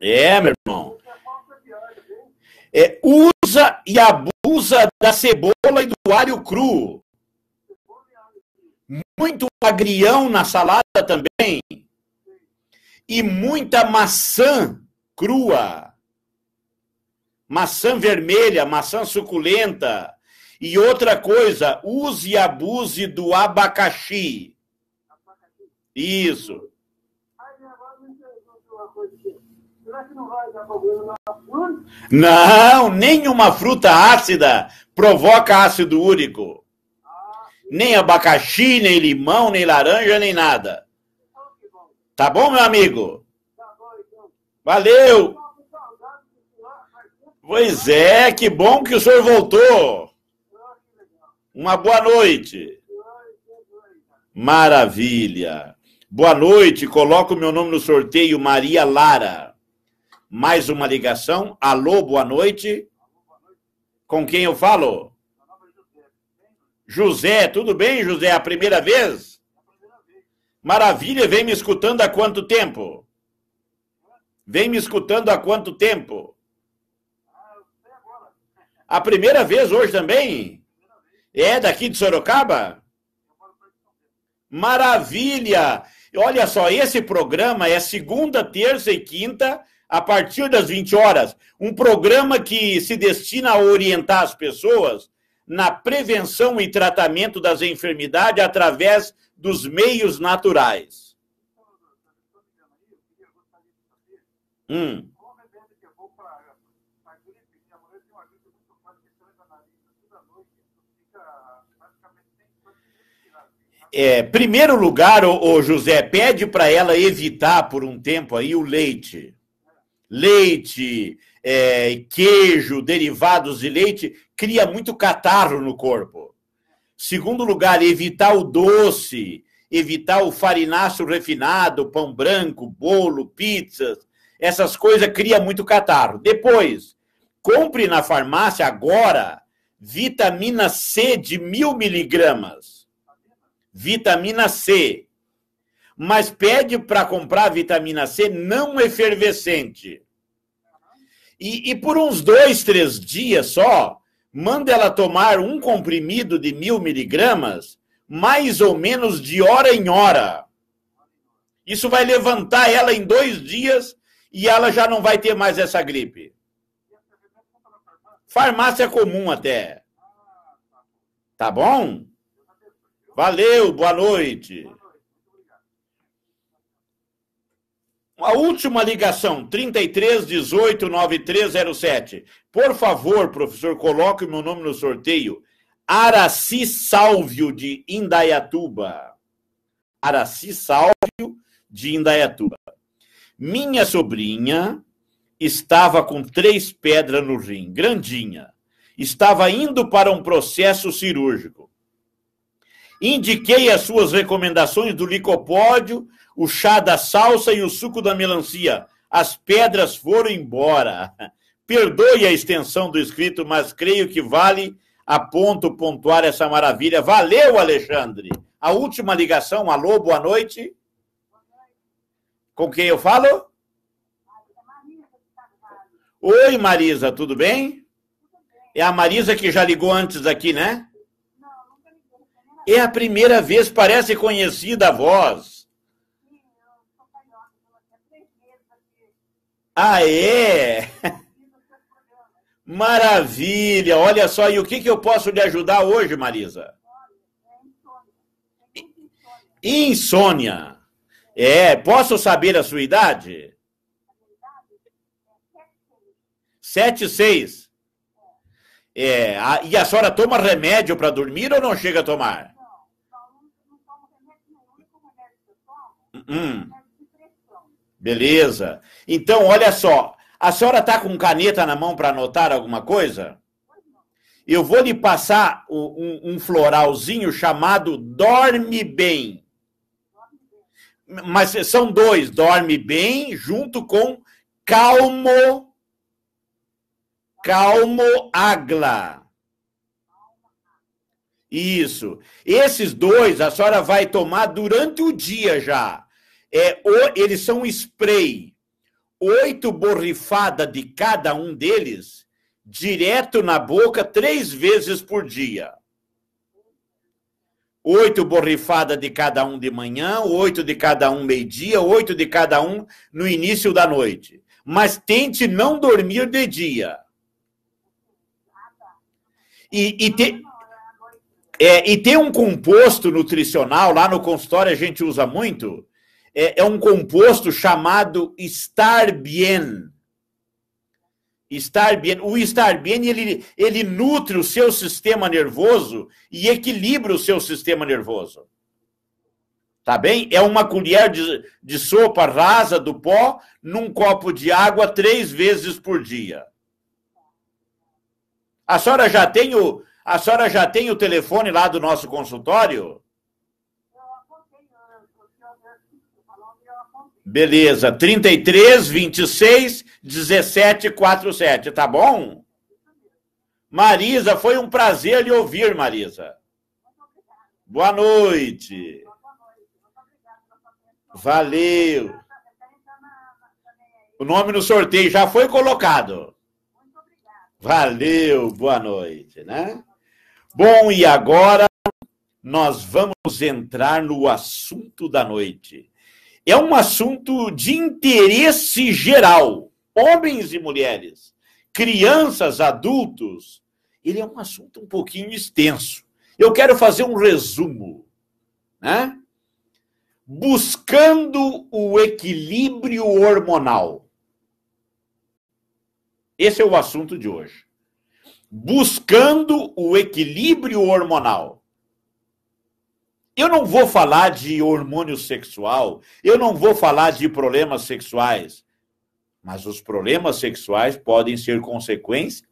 É, meu irmão. É, usa e abusa da cebola e do alho cru. Muito agrião na salada também. E muita maçã crua. Maçã vermelha, maçã suculenta. E outra coisa, use e abuse do abacaxi. Isso. Não, nenhuma fruta ácida provoca ácido úrico. Nem abacaxi, nem limão, nem laranja, nem nada. Tá bom, meu amigo? Valeu! Pois é, que bom que o senhor voltou. Uma boa noite. Maravilha. Boa noite, coloco o meu nome no sorteio, Maria Lara mais uma ligação. Alô, boa noite. Com quem eu falo? José, tudo bem, José? A primeira vez? Maravilha, vem me escutando há quanto tempo? Vem me escutando há quanto tempo? A primeira vez hoje também? É daqui de Sorocaba? Maravilha! Olha só, esse programa é segunda, terça e quinta, a partir das 20 horas, um programa que se destina a orientar as pessoas na prevenção e tratamento das enfermidades através dos meios naturais. Hum. É, primeiro lugar, o, o José pede para ela evitar por um tempo aí o leite leite, é, queijo, derivados de leite, cria muito catarro no corpo. Segundo lugar, evitar o doce, evitar o farináceo refinado, pão branco, bolo, pizzas, essas coisas cria muito catarro. Depois, compre na farmácia agora vitamina C de mil miligramas. Vitamina C mas pede para comprar vitamina C não efervescente. E, e, por uns dois, três dias só, manda ela tomar um comprimido de mil miligramas, mais ou menos de hora em hora. Isso vai levantar ela em dois dias e ela já não vai ter mais essa gripe. Farmácia comum até. Tá bom? Valeu, boa noite. A última ligação, 33189307. 9307. Por favor, professor, coloque o meu nome no sorteio. Araci Salvio de Indaiatuba. Araci Salvio de Indaiatuba. Minha sobrinha estava com três pedras no rim, grandinha. Estava indo para um processo cirúrgico. Indiquei as suas recomendações do licopódio o chá da salsa e o suco da melancia. As pedras foram embora. Perdoe a extensão do escrito, mas creio que vale a ponto pontuar essa maravilha. Valeu, Alexandre. A última ligação, alô, boa noite. Com quem eu falo? Oi, Marisa, tudo bem? É a Marisa que já ligou antes aqui, né? É a primeira vez, parece conhecida a voz. Aê! Maravilha! Olha só, e o que, que eu posso lhe ajudar hoje, Marisa? Insônia. É, posso saber a sua idade? Sete, seis. É, a, e a senhora toma remédio para dormir ou não chega a tomar? Hum. Beleza. Então, olha só. A senhora está com caneta na mão para anotar alguma coisa? Eu vou lhe passar um, um floralzinho chamado Dorme Bem. Mas são dois, Dorme Bem junto com Calmo, Calmo Agla. Isso. Esses dois a senhora vai tomar durante o dia já. É, o, eles são spray, oito borrifadas de cada um deles, direto na boca, três vezes por dia. Oito borrifadas de cada um de manhã, oito de cada um meio-dia, oito de cada um no início da noite. Mas tente não dormir de dia. E, e, te, é, e tem um composto nutricional, lá no consultório a gente usa muito, é, é um composto chamado estar bien. Estar O estar bien, ele, ele nutre o seu sistema nervoso e equilibra o seu sistema nervoso. Tá bem? É uma colher de, de sopa rasa do pó num copo de água três vezes por dia. A senhora já tem o, a senhora já tem o telefone lá do nosso consultório? Beleza, 33, 26, 17, 47, tá bom? Marisa, foi um prazer lhe ouvir, Marisa. Boa noite. Valeu. O nome no sorteio já foi colocado. Valeu, boa noite, né? Bom, e agora nós vamos entrar no assunto da noite é um assunto de interesse geral, homens e mulheres, crianças, adultos. Ele é um assunto um pouquinho extenso. Eu quero fazer um resumo, né? Buscando o equilíbrio hormonal. Esse é o assunto de hoje. Buscando o equilíbrio hormonal. Eu não vou falar de hormônio sexual, eu não vou falar de problemas sexuais, mas os problemas sexuais podem ser consequência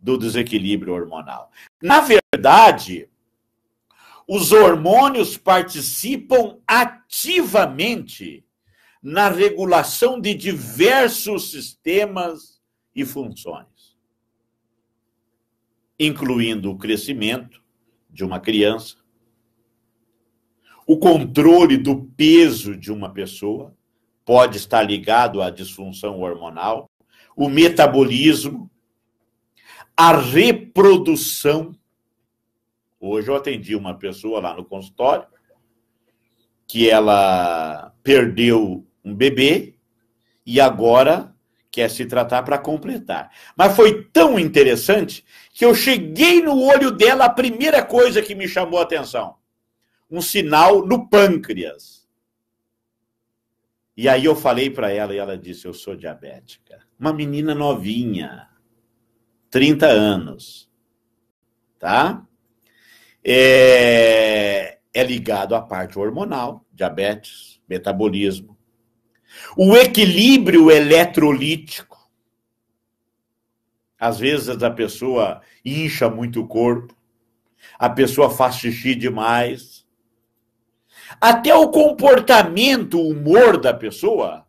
do desequilíbrio hormonal. Na verdade, os hormônios participam ativamente na regulação de diversos sistemas e funções, incluindo o crescimento de uma criança, o controle do peso de uma pessoa pode estar ligado à disfunção hormonal, o metabolismo, a reprodução. Hoje eu atendi uma pessoa lá no consultório que ela perdeu um bebê e agora quer se tratar para completar. Mas foi tão interessante que eu cheguei no olho dela, a primeira coisa que me chamou a atenção um sinal no pâncreas. E aí eu falei para ela e ela disse: Eu sou diabética. Uma menina novinha, 30 anos. Tá? É, é ligado à parte hormonal, diabetes, metabolismo. O equilíbrio eletrolítico. Às vezes a pessoa incha muito o corpo, a pessoa faz xixi demais, até o comportamento, o humor da pessoa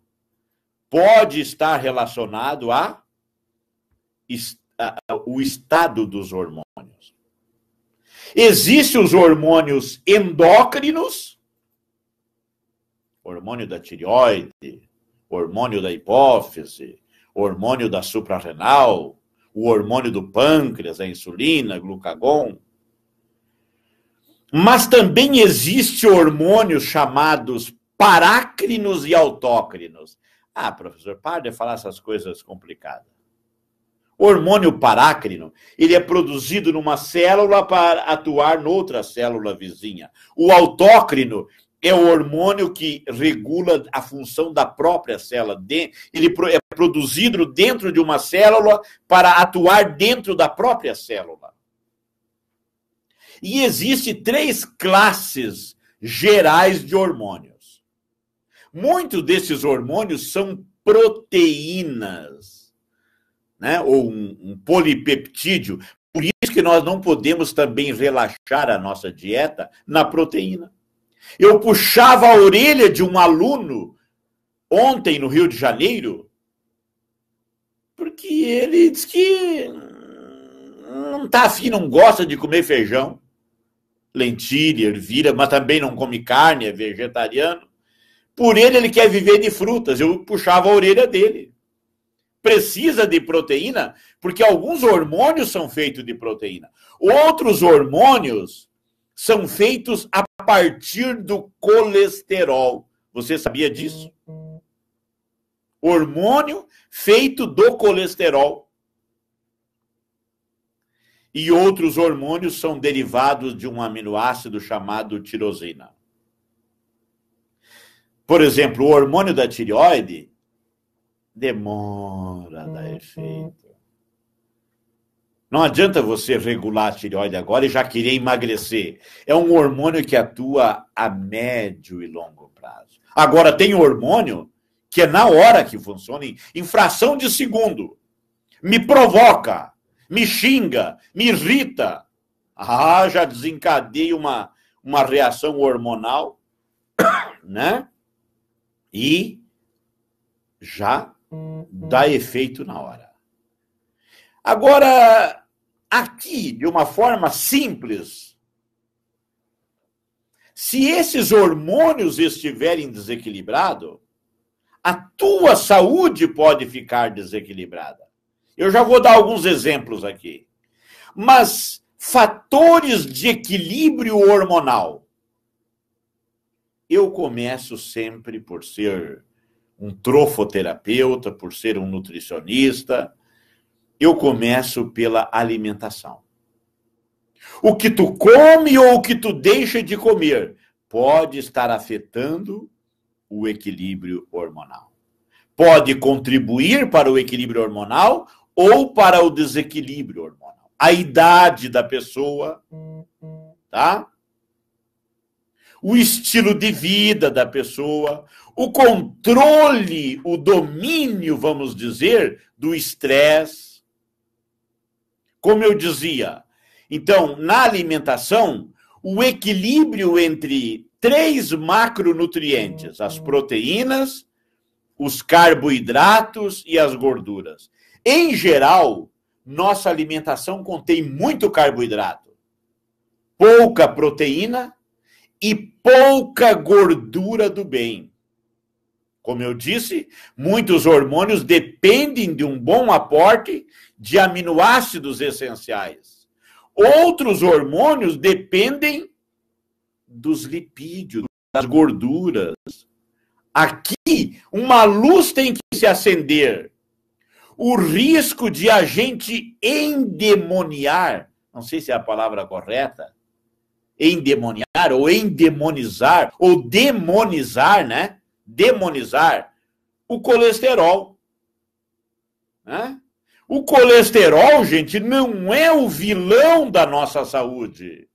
pode estar relacionado a, a, a o estado dos hormônios. Existem os hormônios endócrinos, hormônio da tireoide, hormônio da hipófise, hormônio da suprarrenal, o hormônio do pâncreas, a insulina, glucagon, mas também existe hormônios chamados parácrinos e autócrinos. Ah, professor, para de falar essas coisas complicadas. O hormônio parácrino, ele é produzido numa célula para atuar noutra célula vizinha. O autócrino é o hormônio que regula a função da própria célula. Ele é produzido dentro de uma célula para atuar dentro da própria célula. E existem três classes gerais de hormônios. Muitos desses hormônios são proteínas, né? Ou um, um polipeptídeo. Por isso que nós não podemos também relaxar a nossa dieta na proteína. Eu puxava a orelha de um aluno ontem no Rio de Janeiro, porque ele disse que não está afim, não gosta de comer feijão lentilha, ervilha, mas também não come carne, é vegetariano. Por ele, ele quer viver de frutas. Eu puxava a orelha dele. Precisa de proteína, porque alguns hormônios são feitos de proteína. Outros hormônios são feitos a partir do colesterol. Você sabia disso? Hormônio feito do colesterol e outros hormônios são derivados de um aminoácido chamado tirosina. Por exemplo, o hormônio da tireoide demora a dar uhum. efeito. Não adianta você regular a tireoide agora e já querer emagrecer. É um hormônio que atua a médio e longo prazo. Agora, tem hormônio que é na hora que funciona, em fração de segundo. Me provoca me xinga, me irrita. Ah, já desencadeei uma, uma reação hormonal, né? E já dá efeito na hora. Agora, aqui, de uma forma simples, se esses hormônios estiverem desequilibrados, a tua saúde pode ficar desequilibrada. Eu já vou dar alguns exemplos aqui. Mas fatores de equilíbrio hormonal. Eu começo sempre por ser um trofoterapeuta, por ser um nutricionista, eu começo pela alimentação. O que tu come ou o que tu deixa de comer pode estar afetando o equilíbrio hormonal. Pode contribuir para o equilíbrio hormonal ou para o desequilíbrio hormonal. A idade da pessoa, tá? O estilo de vida da pessoa, o controle, o domínio, vamos dizer, do estresse. Como eu dizia, então, na alimentação, o equilíbrio entre três macronutrientes: as proteínas, os carboidratos e as gorduras. Em geral, nossa alimentação contém muito carboidrato, pouca proteína e pouca gordura do bem. Como eu disse, muitos hormônios dependem de um bom aporte de aminoácidos essenciais. Outros hormônios dependem dos lipídios, das gorduras. Aqui, uma luz tem que se acender o risco de a gente endemoniar, não sei se é a palavra correta, endemoniar ou endemonizar ou demonizar, né? Demonizar o colesterol, né? O colesterol, gente, não é o vilão da nossa saúde.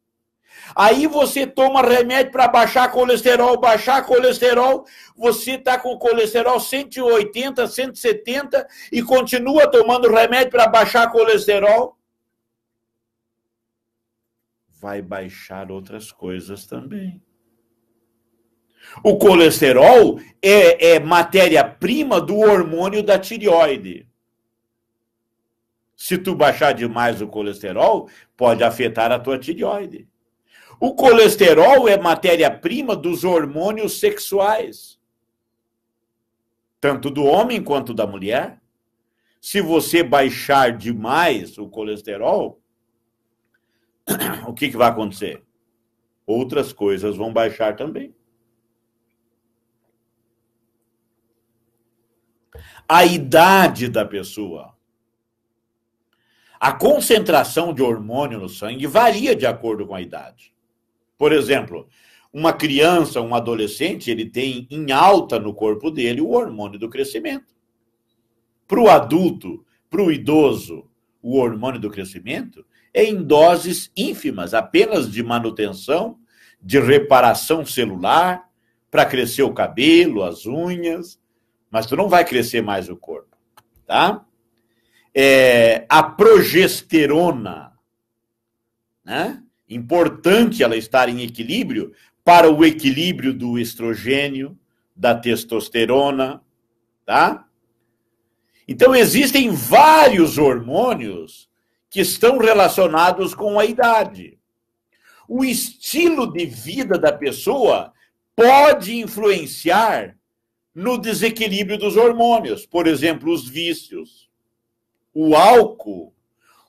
Aí você toma remédio para baixar colesterol, baixar colesterol, você está com colesterol 180, 170 e continua tomando remédio para baixar colesterol. Vai baixar outras coisas também. O colesterol é, é matéria-prima do hormônio da tireoide. Se tu baixar demais o colesterol, pode afetar a tua tireoide. O colesterol é matéria-prima dos hormônios sexuais, tanto do homem quanto da mulher. Se você baixar demais o colesterol, o que, que vai acontecer? Outras coisas vão baixar também. A idade da pessoa. A concentração de hormônio no sangue varia de acordo com a idade. Por exemplo, uma criança, um adolescente, ele tem em alta no corpo dele o hormônio do crescimento. Para o adulto, para o idoso, o hormônio do crescimento é em doses ínfimas, apenas de manutenção, de reparação celular, para crescer o cabelo, as unhas, mas tu não vai crescer mais o corpo, tá? É, a progesterona, né? importante ela estar em equilíbrio para o equilíbrio do estrogênio, da testosterona, tá? Então existem vários hormônios que estão relacionados com a idade. O estilo de vida da pessoa pode influenciar no desequilíbrio dos hormônios, por exemplo, os vícios. O álcool,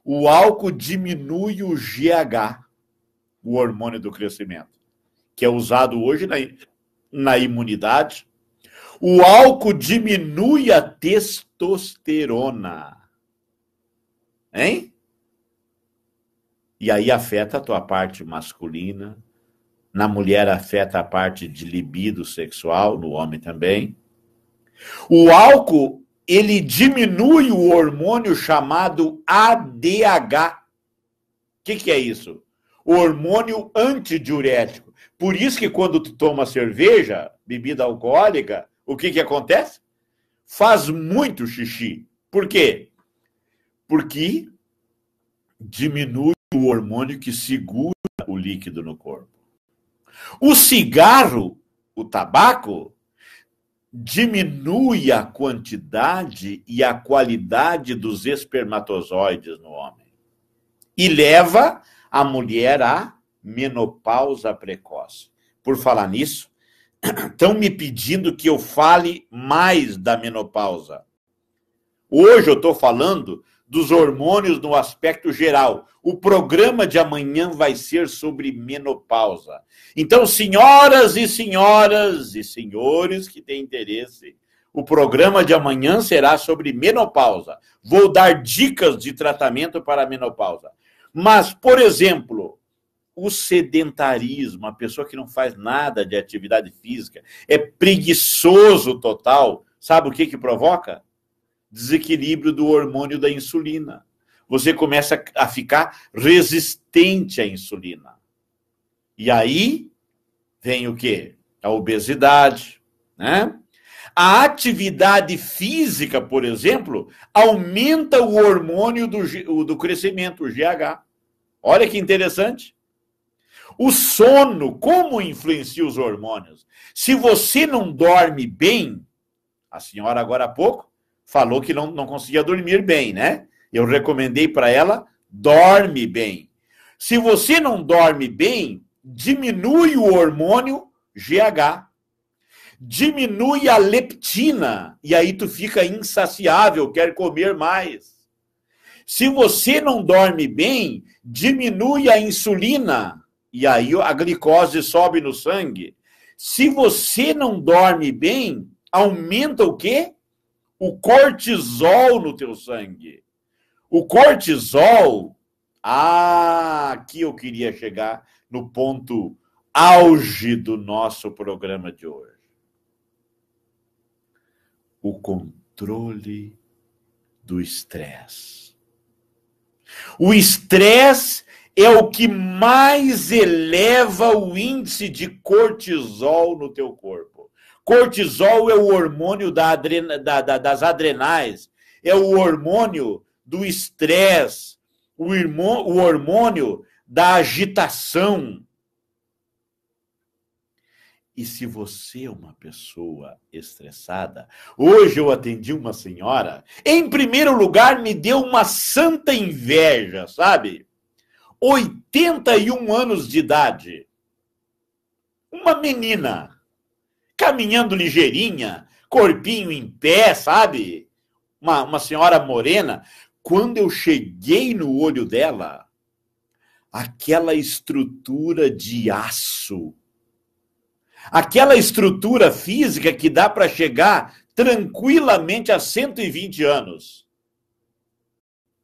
o álcool diminui o GH o hormônio do crescimento, que é usado hoje na, na imunidade. O álcool diminui a testosterona. Hein? E aí afeta a tua parte masculina. Na mulher afeta a parte de libido sexual, no homem também. O álcool, ele diminui o hormônio chamado ADH. O que, que é isso? hormônio antidiurético. Por isso que quando tu toma cerveja, bebida alcoólica, o que, que acontece? Faz muito xixi. Por quê? Porque diminui o hormônio que segura o líquido no corpo. O cigarro, o tabaco, diminui a quantidade e a qualidade dos espermatozoides no homem e leva a mulher à menopausa precoce. Por falar nisso, estão me pedindo que eu fale mais da menopausa. Hoje eu estou falando dos hormônios no aspecto geral. O programa de amanhã vai ser sobre menopausa. Então, senhoras e senhoras e senhores que têm interesse, o programa de amanhã será sobre menopausa. Vou dar dicas de tratamento para a menopausa. Mas, por exemplo, o sedentarismo, a pessoa que não faz nada de atividade física, é preguiçoso total, sabe o que, que provoca? Desequilíbrio do hormônio da insulina. Você começa a ficar resistente à insulina. E aí vem o quê? A obesidade, né? A atividade física, por exemplo, aumenta o hormônio do, do crescimento, o GH. Olha que interessante. O sono, como influencia os hormônios? Se você não dorme bem, a senhora agora há pouco falou que não, não conseguia dormir bem, né? Eu recomendei para ela, dorme bem. Se você não dorme bem, diminui o hormônio GH, diminui a leptina e aí tu fica insaciável, quer comer mais. Se você não dorme bem, diminui a insulina e aí a glicose sobe no sangue. Se você não dorme bem, aumenta o quê? O cortisol no teu sangue. O cortisol, ah, aqui eu queria chegar no ponto auge do nosso programa de hoje o controle do estresse. O estresse é o que mais eleva o índice de cortisol no teu corpo. Cortisol é o hormônio da adrena, da, da, das adrenais, é o hormônio do estresse, o, o hormônio da agitação, e se você é uma pessoa estressada, hoje eu atendi uma senhora, em primeiro lugar me deu uma santa inveja, sabe? 81 anos de idade. Uma menina caminhando ligeirinha, corpinho em pé, sabe? Uma, uma senhora morena. Quando eu cheguei no olho dela, aquela estrutura de aço aquela estrutura física que dá para chegar tranquilamente a 120 anos.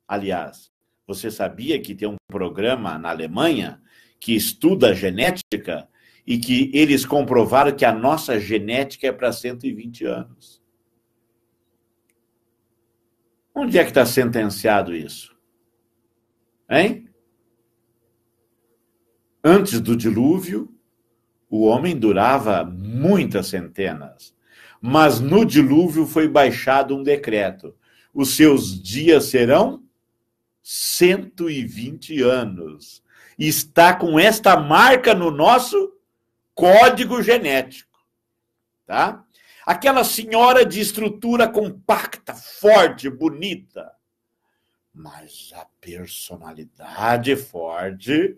Aliás, você sabia que tem um programa na Alemanha que estuda genética e que eles comprovaram que a nossa genética é para 120 anos? Onde é que está sentenciado isso? Hein? Antes do dilúvio, o homem durava muitas centenas. Mas no dilúvio foi baixado um decreto: os seus dias serão 120 anos. está com esta marca no nosso código genético, tá? Aquela senhora de estrutura compacta, forte, bonita, mas a personalidade forte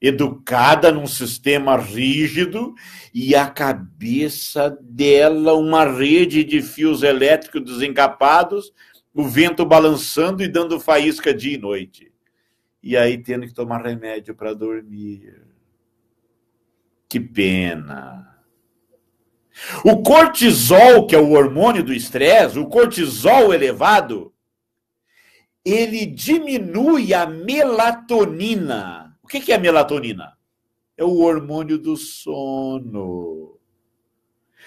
educada num sistema rígido e a cabeça dela uma rede de fios elétricos desencapados, o vento balançando e dando faísca dia e noite. E aí tendo que tomar remédio para dormir. Que pena. O cortisol, que é o hormônio do estresse, o cortisol elevado, ele diminui a melatonina o que é melatonina? É o hormônio do sono.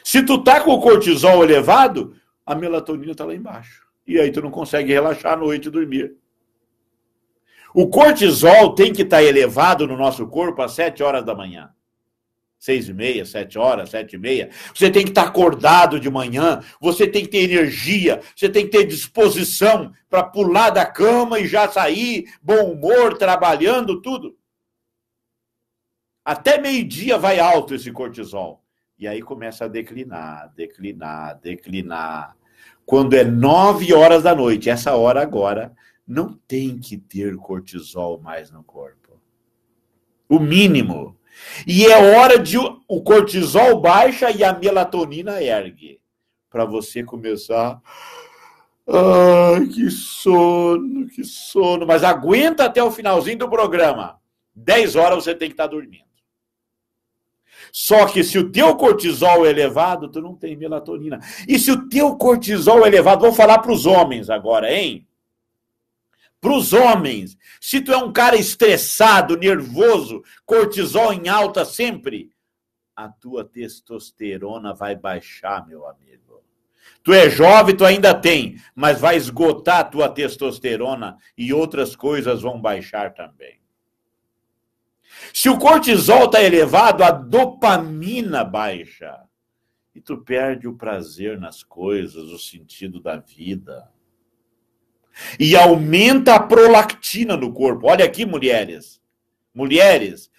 Se tu tá com o cortisol elevado, a melatonina tá lá embaixo. E aí tu não consegue relaxar à noite e dormir. O cortisol tem que estar tá elevado no nosso corpo às 7 horas da manhã. 6 e meia, 7 horas, 7 e meia. Você tem que estar tá acordado de manhã, você tem que ter energia, você tem que ter disposição para pular da cama e já sair, bom humor, trabalhando, tudo. Até meio-dia vai alto esse cortisol. E aí começa a declinar, declinar, declinar. Quando é nove horas da noite, essa hora agora, não tem que ter cortisol mais no corpo. O mínimo. E é hora de o cortisol baixa e a melatonina ergue. Para você começar. Ai, que sono, que sono. Mas aguenta até o finalzinho do programa. Dez horas você tem que estar tá dormindo. Só que se o teu cortisol é elevado, tu não tem melatonina. E se o teu cortisol é elevado, vou falar para os homens agora, hein? Para os homens, se tu é um cara estressado, nervoso, cortisol em alta sempre, a tua testosterona vai baixar, meu amigo. Tu é jovem, tu ainda tem, mas vai esgotar a tua testosterona e outras coisas vão baixar também. Se o cortisol está elevado, a dopamina baixa. E tu perde o prazer nas coisas, o sentido da vida. E aumenta a prolactina no corpo. Olha aqui, mulheres. Mulheres,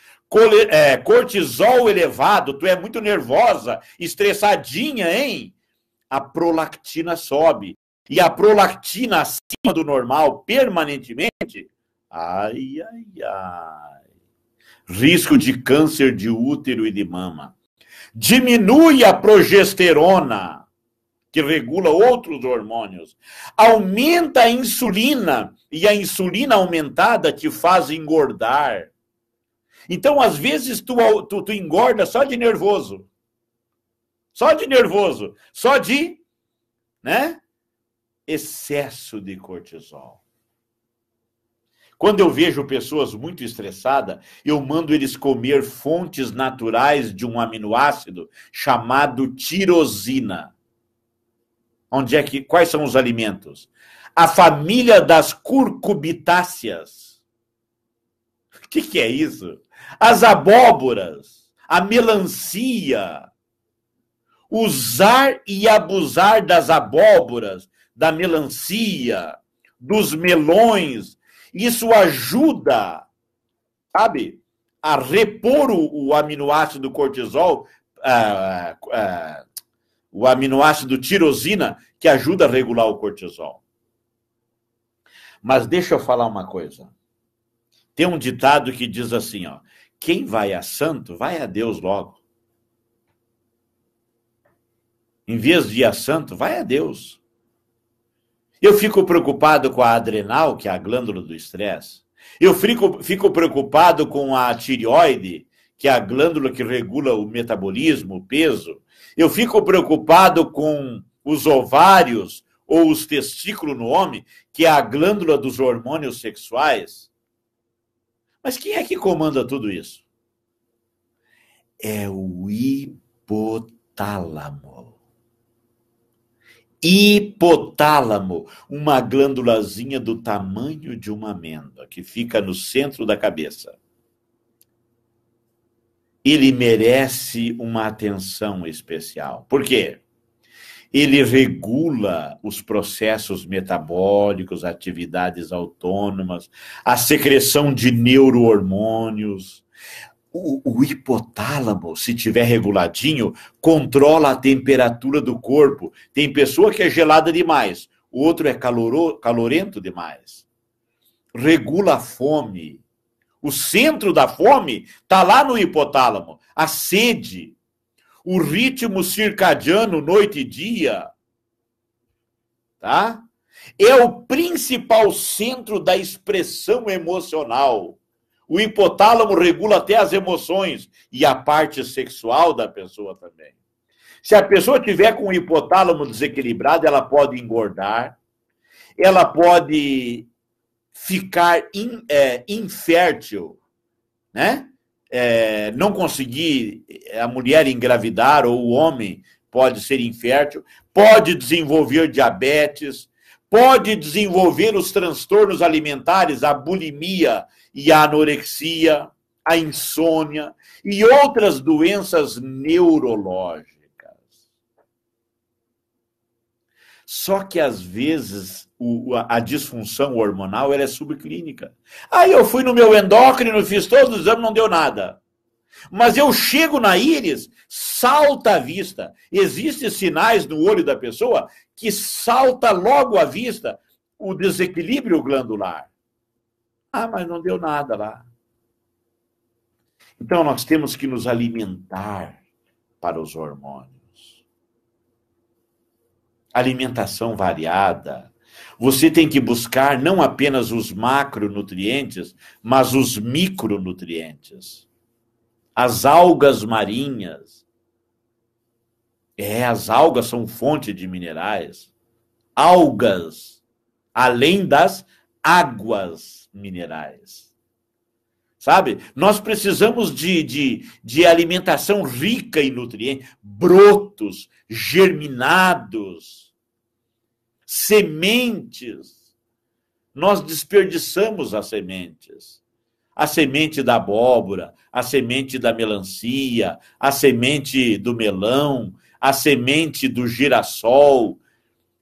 é, cortisol elevado, tu é muito nervosa, estressadinha, hein? A prolactina sobe. E a prolactina acima do normal permanentemente. Ai, ai, ai risco de câncer de útero e de mama. Diminui a progesterona, que regula outros hormônios. Aumenta a insulina, e a insulina aumentada te faz engordar. Então, às vezes, tu, tu, tu engorda só de nervoso. Só de nervoso. Só de, né? Excesso de cortisol. Quando eu vejo pessoas muito estressadas, eu mando eles comer fontes naturais de um aminoácido chamado tirosina. Onde é que quais são os alimentos? A família das curcubitáceas. O que, que é isso? As abóboras, a melancia. Usar e abusar das abóboras, da melancia, dos melões, isso ajuda, sabe, a repor o, o aminoácido cortisol, ah, ah, o aminoácido tirosina, que ajuda a regular o cortisol. Mas deixa eu falar uma coisa. Tem um ditado que diz assim, ó, quem vai a santo, vai a Deus logo. Em vez de ir a santo, vai a Deus. Eu fico preocupado com a adrenal, que é a glândula do estresse. Eu fico, fico preocupado com a tireoide, que é a glândula que regula o metabolismo, o peso. Eu fico preocupado com os ovários ou os testículos no homem, que é a glândula dos hormônios sexuais. Mas quem é que comanda tudo isso? É o hipotálamo hipotálamo, uma glândulazinha do tamanho de uma amêndoa, que fica no centro da cabeça. Ele merece uma atenção especial. Por quê? Ele regula os processos metabólicos, atividades autônomas, a secreção de neurohormônios, o, o, hipotálamo, se tiver reguladinho, controla a temperatura do corpo. Tem pessoa que é gelada demais, o outro é calorou, calorento demais. Regula a fome. O centro da fome está lá no hipotálamo. A sede, o ritmo circadiano, noite e dia, tá? É o principal centro da expressão emocional o hipotálamo regula até as emoções e a parte sexual da pessoa também. Se a pessoa tiver com o hipotálamo desequilibrado, ela pode engordar, ela pode ficar in, é, infértil, né? É, não conseguir é, a mulher engravidar ou o homem pode ser infértil, pode desenvolver diabetes, pode desenvolver os transtornos alimentares, a bulimia e a anorexia, a insônia e outras doenças neurológicas. Só que às vezes o, a, a, disfunção hormonal ela é subclínica. Aí eu fui no meu endócrino, fiz todos os exames, não deu nada. Mas eu chego na íris, salta à vista. Existem sinais no olho da pessoa que salta logo à vista o desequilíbrio glandular. Ah, mas não deu nada lá. Então nós temos que nos alimentar para os hormônios. Alimentação variada. Você tem que buscar não apenas os macronutrientes, mas os micronutrientes as algas marinhas. É, as algas são fonte de minerais. Algas, além das águas minerais. Sabe? Nós precisamos de, de, de alimentação rica em nutrientes, brotos, germinados, sementes. Nós desperdiçamos as sementes a semente da abóbora, a semente da melancia, a semente do melão, a semente do girassol,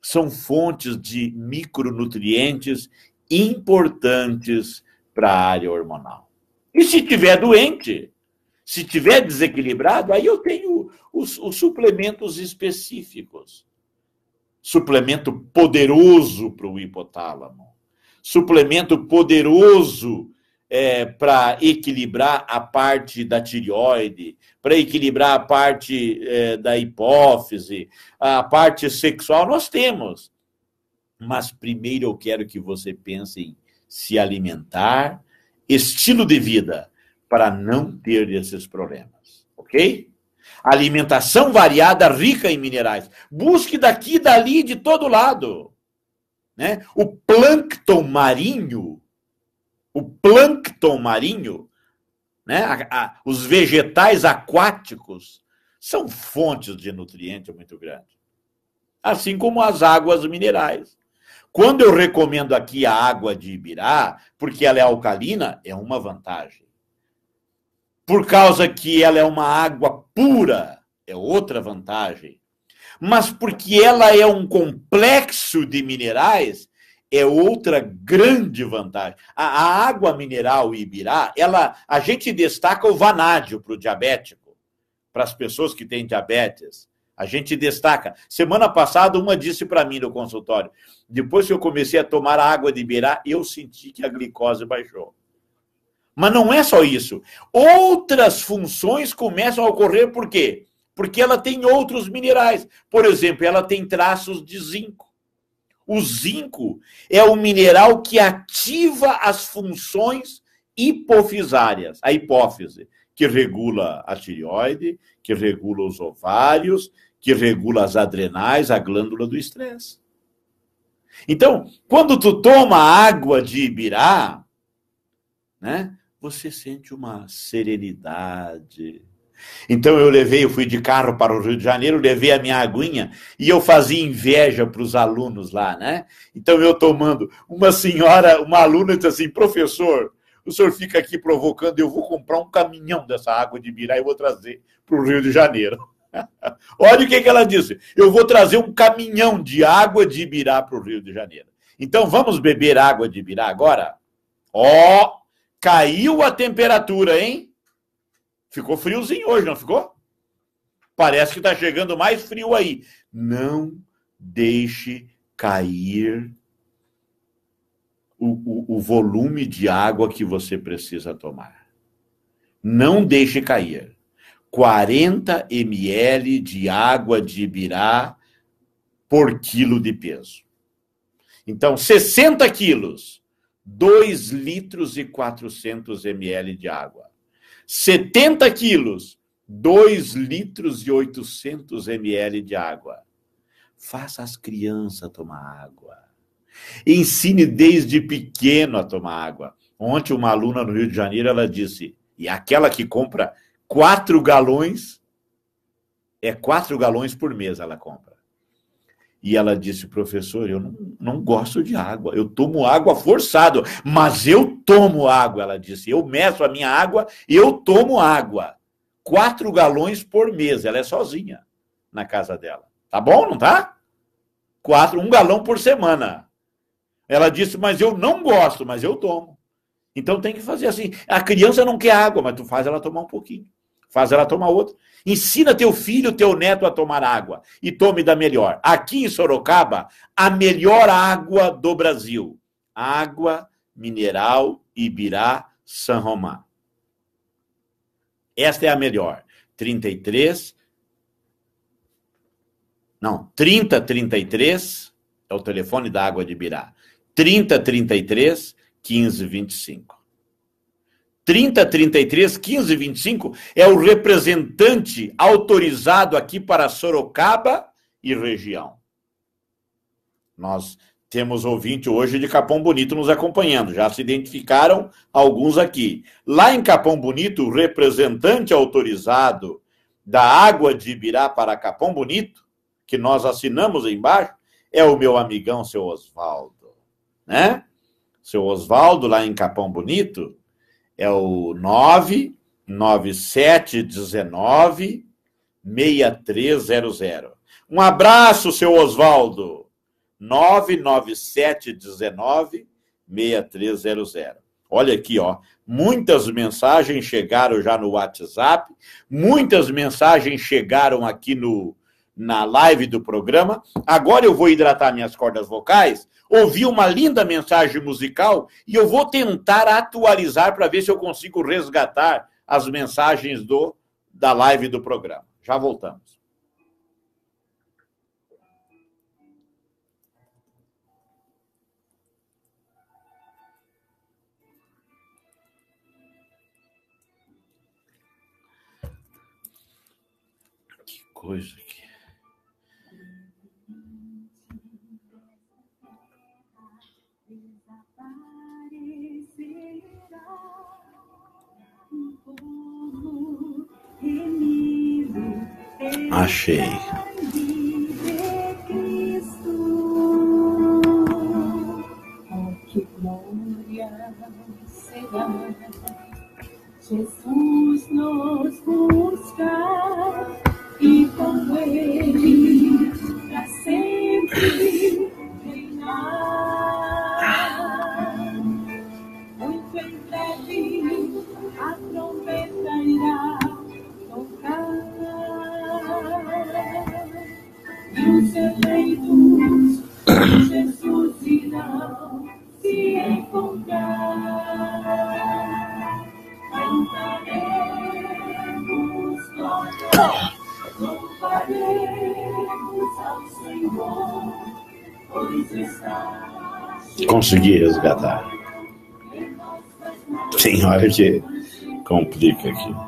são fontes de micronutrientes importantes para a área hormonal. E se tiver doente, se tiver desequilibrado, aí eu tenho os, os suplementos específicos. Suplemento poderoso para o hipotálamo, suplemento poderoso é, para equilibrar a parte da tireoide, para equilibrar a parte é, da hipófise, a parte sexual, nós temos. Mas primeiro eu quero que você pense em se alimentar, estilo de vida, para não ter esses problemas, ok? Alimentação variada, rica em minerais. Busque daqui, dali, de todo lado. Né? O plâncton marinho o plâncton marinho, né, a, a, os vegetais aquáticos, são fontes de nutrientes muito grandes. Assim como as águas minerais. Quando eu recomendo aqui a água de Ibirá, porque ela é alcalina, é uma vantagem. Por causa que ela é uma água pura, é outra vantagem. Mas porque ela é um complexo de minerais, é outra grande vantagem. A, a água mineral Ibirá, ela, a gente destaca o vanádio para o diabético, para as pessoas que têm diabetes. A gente destaca. Semana passada, uma disse para mim no consultório: depois que eu comecei a tomar a água de Ibirá, eu senti que a glicose baixou. Mas não é só isso. Outras funções começam a ocorrer por quê? Porque ela tem outros minerais. Por exemplo, ela tem traços de zinco. O zinco é o mineral que ativa as funções hipofisárias, a hipófise, que regula a tireoide, que regula os ovários, que regula as adrenais, a glândula do estresse. Então, quando tu toma água de Ibirá, né, você sente uma serenidade, então eu levei, eu fui de carro para o Rio de Janeiro, levei a minha aguinha e eu fazia inveja para os alunos lá, né? Então eu tomando, uma senhora, uma aluna disse assim, professor, o senhor fica aqui provocando, eu vou comprar um caminhão dessa água de Mirá e vou trazer para o Rio de Janeiro. Olha o que, que ela disse, eu vou trazer um caminhão de água de Ibirá para o Rio de Janeiro. Então vamos beber água de Ibirá agora? Ó, oh, caiu a temperatura, hein? Ficou friozinho hoje, não ficou? Parece que está chegando mais frio aí. Não deixe cair o, o, o volume de água que você precisa tomar. Não deixe cair. 40 ml de água de Ibirá por quilo de peso. Então, 60 quilos, 2 litros e 400 ml de água. 70 quilos, 2 litros e 800 ml de água. Faça as crianças tomar água. Ensine desde pequeno a tomar água. Ontem, uma aluna no Rio de Janeiro, ela disse, e aquela que compra quatro galões, é quatro galões por mês ela compra. E ela disse, professor, eu não, não gosto de água, eu tomo água forçado, mas eu tomo água, ela disse. Eu meço a minha água, eu tomo água. Quatro galões por mês, ela é sozinha na casa dela. Tá bom, não tá? Quatro, um galão por semana. Ela disse, mas eu não gosto, mas eu tomo. Então tem que fazer assim. A criança não quer água, mas tu faz ela tomar um pouquinho. Faz ela tomar outra. Ensina teu filho, teu neto a tomar água e tome da melhor. Aqui em Sorocaba, a melhor água do Brasil. Água Mineral Ibirá San Román. Esta é a melhor. 33 Não, 3033 é o telefone da Água de Ibirá. 3033 1525. 3033 1525 é o representante autorizado aqui para Sorocaba e região. Nós temos ouvinte hoje de Capão Bonito nos acompanhando, já se identificaram alguns aqui. Lá em Capão Bonito, o representante autorizado da água de Ibirá para Capão Bonito, que nós assinamos embaixo, é o meu amigão, seu Oswaldo, né? Seu Oswaldo, lá em Capão Bonito, é o 99719 6300. Um abraço, seu Oswaldo. 99719 6300. Olha aqui, ó. Muitas mensagens chegaram já no WhatsApp, muitas mensagens chegaram aqui no na live do programa. Agora eu vou hidratar minhas cordas vocais ouvi uma linda mensagem musical e eu vou tentar atualizar para ver se eu consigo resgatar as mensagens do da live do programa. Já voltamos. Que coisa Achei Jesus nos busca e com ele para sempre. sedentos, Jesus irão se encontrar. Cantaremos glória, louvaremos ao Senhor, pois está. Consegui resgatar. Senhor, hora que complica aqui.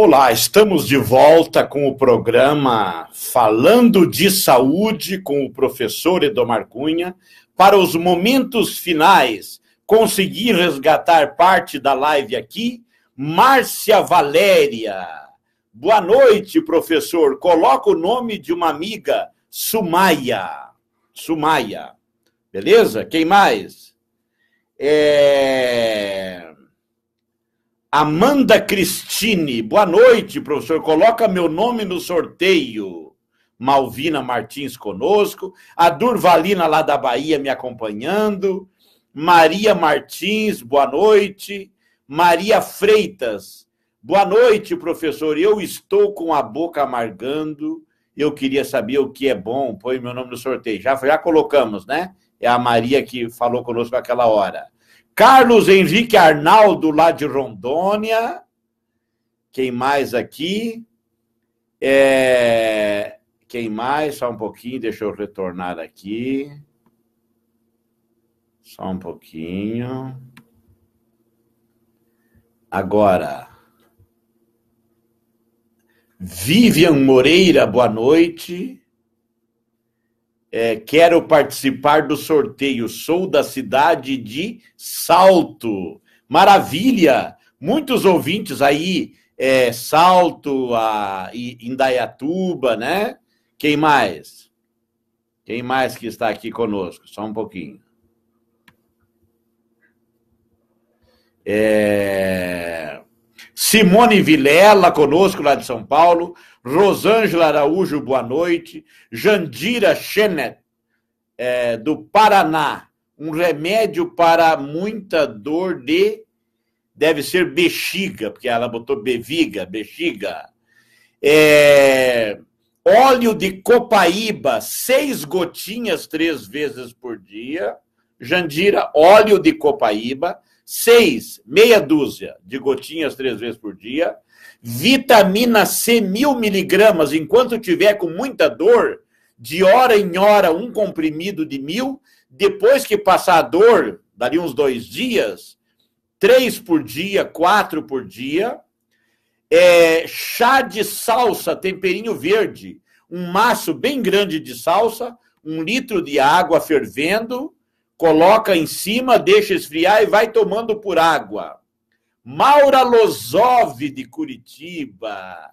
Olá, estamos de volta com o programa Falando de Saúde com o professor Edomar Cunha para os momentos finais. Consegui resgatar parte da live aqui. Márcia Valéria. Boa noite, professor. Coloca o nome de uma amiga, Sumaia. Sumaia. Beleza? Quem mais? É... Amanda Cristine, boa noite, professor. Coloca meu nome no sorteio. Malvina Martins conosco, a Durvalina lá da Bahia me acompanhando, Maria Martins, boa noite, Maria Freitas, boa noite, professor. Eu estou com a boca amargando, eu queria saber o que é bom, põe meu nome no sorteio. Já, já colocamos, né? É a Maria que falou conosco naquela hora. Carlos Henrique Arnaldo, lá de Rondônia. Quem mais aqui? É... Quem mais? Só um pouquinho, deixa eu retornar aqui. Só um pouquinho. Agora. Vivian Moreira, boa noite é, quero participar do sorteio. Sou da cidade de Salto. Maravilha! Muitos ouvintes aí, é, Salto, a Indaiatuba, né? Quem mais? Quem mais que está aqui conosco? Só um pouquinho. É... Simone Vilela conosco lá de São Paulo. Rosângela Araújo, boa noite. Jandira Schenet é, do Paraná, um remédio para muita dor de. Deve ser bexiga, porque ela botou beviga, bexiga. É, óleo de copaíba, seis gotinhas três vezes por dia. Jandira, óleo de copaíba, seis, meia dúzia de gotinhas três vezes por dia. Vitamina C, mil miligramas, enquanto tiver com muita dor, de hora em hora, um comprimido de mil. Depois que passar a dor, daria uns dois dias, três por dia, quatro por dia. É, chá de salsa, temperinho verde, um maço bem grande de salsa, um litro de água fervendo, coloca em cima, deixa esfriar e vai tomando por água. Maura Lozov, de Curitiba.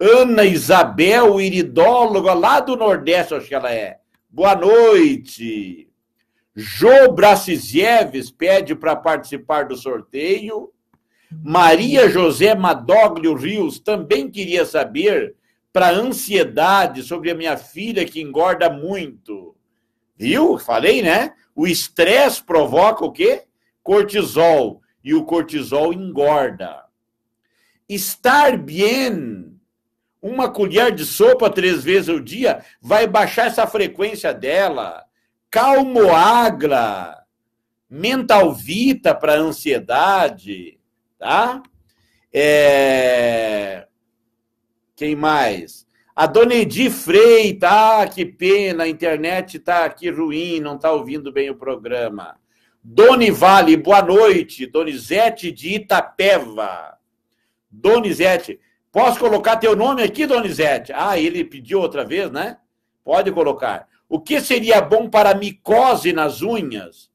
Ana Isabel, iridóloga lá do Nordeste, acho que ela é. Boa noite. Jô Brasizieves pede para participar do sorteio. Maria José Madoglio Rios também queria saber para ansiedade sobre a minha filha que engorda muito. Viu? Falei, né? O estresse provoca o quê? Cortisol e o cortisol engorda. Estar bem, uma colher de sopa três vezes ao dia, vai baixar essa frequência dela. Calmo agra, mental vita para ansiedade, tá? É... Quem mais? A dona Edi Freita, ah, que pena, a internet está aqui ruim, não está ouvindo bem o programa. Donivale, boa noite. Donizete de Itapeva. Donizete, posso colocar teu nome aqui, Donizete? Ah, ele pediu outra vez, né? Pode colocar. O que seria bom para micose nas unhas?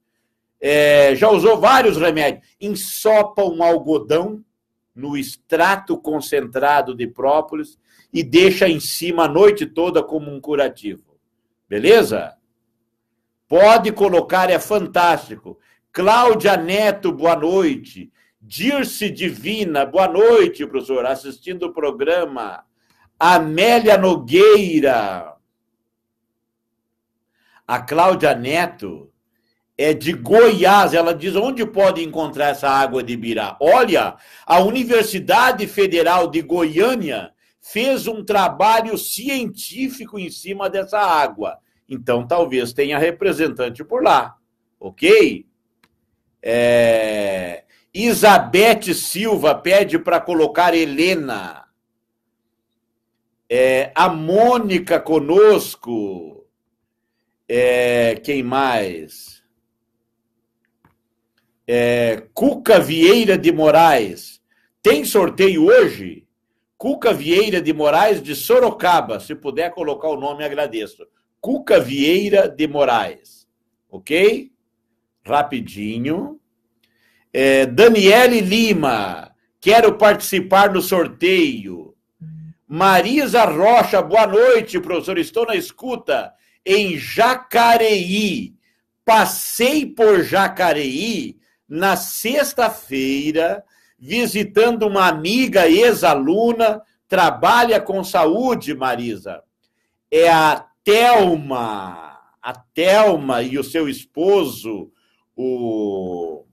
É, já usou vários remédios. Ensopa um algodão no extrato concentrado de própolis e deixa em cima a noite toda como um curativo. Beleza? Pode colocar, é fantástico. Cláudia Neto, boa noite. Dirce Divina, boa noite, professor, assistindo o programa. Amélia Nogueira. A Cláudia Neto é de Goiás. Ela diz onde pode encontrar essa água de Birá. Olha, a Universidade Federal de Goiânia fez um trabalho científico em cima dessa água. Então, talvez tenha representante por lá, ok? É... Isabete Silva pede para colocar Helena. É... A Mônica conosco. É... Quem mais? É... Cuca Vieira de Moraes. Tem sorteio hoje? Cuca Vieira de Moraes de Sorocaba. Se puder colocar o nome, agradeço. Cuca Vieira de Moraes. Ok? Rapidinho. É, Daniele Lima, quero participar do sorteio. Marisa Rocha, boa noite, professor. Estou na escuta em Jacareí. Passei por Jacareí na sexta-feira, visitando uma amiga ex-aluna, trabalha com saúde, Marisa. É a Telma, a Telma e o seu esposo, o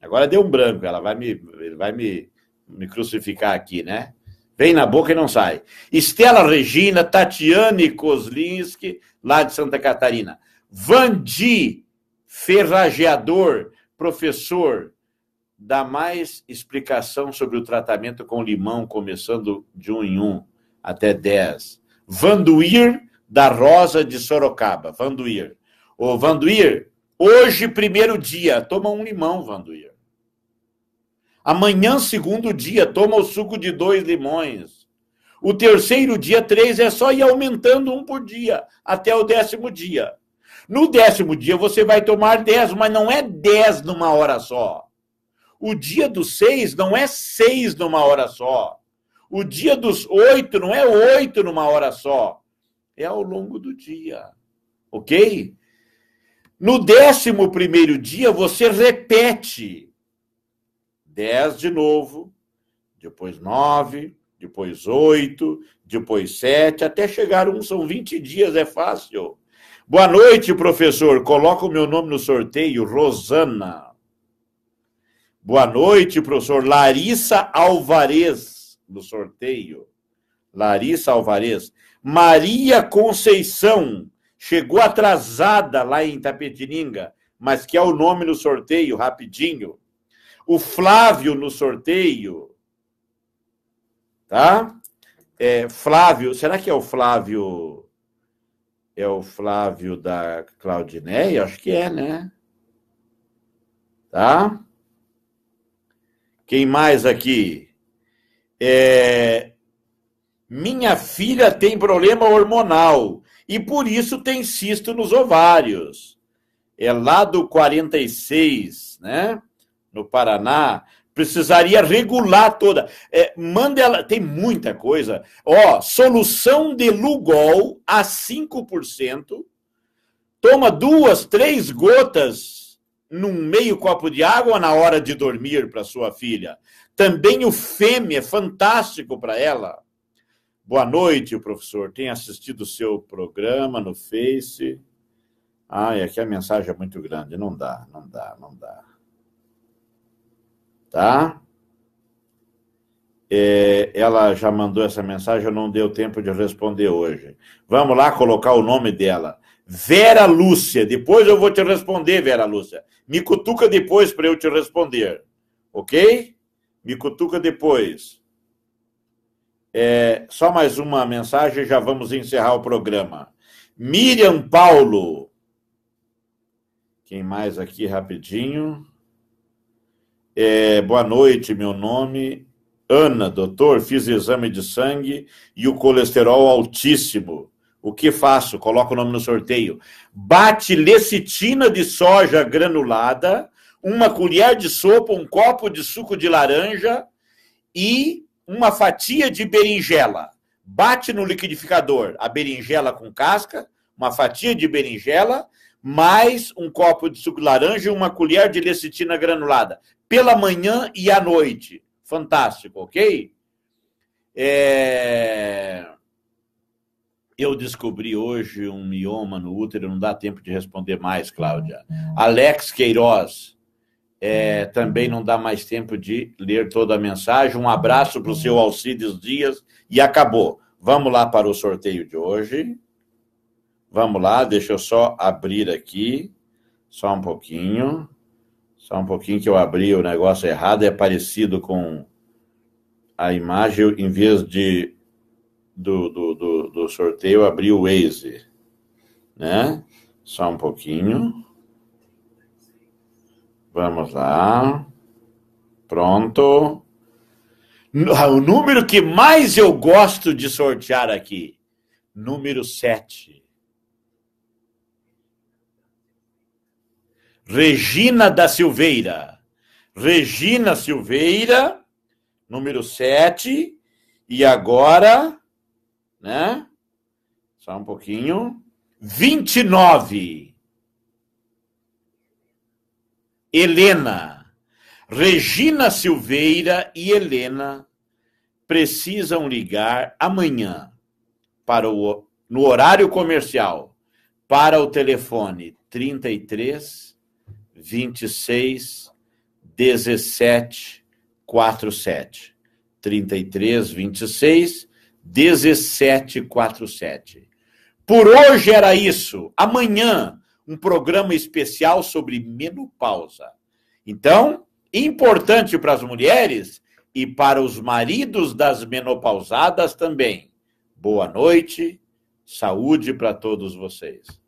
Agora deu um branco, ela vai me vai me, me crucificar aqui, né? Vem na boca e não sai. Estela Regina, Tatiane Kozlinski, lá de Santa Catarina. Vandi, ferrageador, professor, dá mais explicação sobre o tratamento com limão, começando de um em um até dez Vanduir da Rosa de Sorocaba. Vanduir. Ô, Vanduir, hoje, primeiro dia, toma um limão, Vanduir. Amanhã, segundo dia, toma o suco de dois limões. O terceiro dia, três, é só ir aumentando um por dia, até o décimo dia. No décimo dia, você vai tomar dez, mas não é dez numa hora só. O dia do seis não é seis numa hora só. O dia dos oito não é oito numa hora só, é ao longo do dia, ok? No décimo primeiro dia, você repete. Dez de novo, depois nove, depois oito, depois sete, até chegar um, são vinte dias, é fácil. Boa noite, professor. Coloca o meu nome no sorteio, Rosana. Boa noite, professor. Larissa Alvarez no sorteio. Larissa Alvarez. Maria Conceição chegou atrasada lá em Tapetininga mas que é o nome no sorteio, rapidinho. O Flávio no sorteio. Tá? É, Flávio, será que é o Flávio? É o Flávio da Claudineia? Acho que é, né? Tá? Quem mais aqui? é, minha filha tem problema hormonal e por isso tem cisto nos ovários. É lá do 46, né? No Paraná. Precisaria regular toda. É, manda ela. Tem muita coisa. Ó, solução de Lugol a 5%. Toma duas, três gotas num meio copo de água na hora de dormir para sua filha. Também o fêmea é fantástico para ela. Boa noite, professor. Tem assistido o seu programa no Face? Ah, e aqui a mensagem é muito grande. Não dá, não dá, não dá. Tá? É, ela já mandou essa mensagem, eu não deu tempo de responder hoje. Vamos lá colocar o nome dela. Vera Lúcia, depois eu vou te responder, Vera Lúcia. Me cutuca depois para eu te responder, ok? Me cutuca depois. É, só mais uma mensagem e já vamos encerrar o programa. Miriam Paulo. Quem mais aqui rapidinho? É, boa noite, meu nome. Ana, doutor, fiz exame de sangue e o colesterol altíssimo o que faço? Coloco o nome no sorteio. Bate lecitina de soja granulada, uma colher de sopa, um copo de suco de laranja e uma fatia de berinjela. Bate no liquidificador a berinjela com casca, uma fatia de berinjela, mais um copo de suco de laranja e uma colher de lecitina granulada. Pela manhã e à noite. Fantástico, ok? É... Eu descobri hoje um mioma no útero, não dá tempo de responder mais, Cláudia. Alex Queiroz, é, também não dá mais tempo de ler toda a mensagem. Um abraço para o seu Alcides Dias e acabou. Vamos lá para o sorteio de hoje. Vamos lá, deixa eu só abrir aqui, só um pouquinho. Só um pouquinho que eu abri o negócio errado, é parecido com a imagem, em vez de do, do, do sorteio abri o Waze, né? Só um pouquinho. Vamos lá. Pronto. Ah, o número que mais eu gosto de sortear aqui, número 7. Regina da Silveira. Regina Silveira, número 7. E agora, né? Só um pouquinho. 29. Helena. Regina Silveira e Helena precisam ligar amanhã para o no horário comercial para o telefone 33 26 17 47 33 26 17 47 por hoje era isso. Amanhã, um programa especial sobre menopausa. Então, importante para as mulheres e para os maridos das menopausadas também. Boa noite, saúde para todos vocês.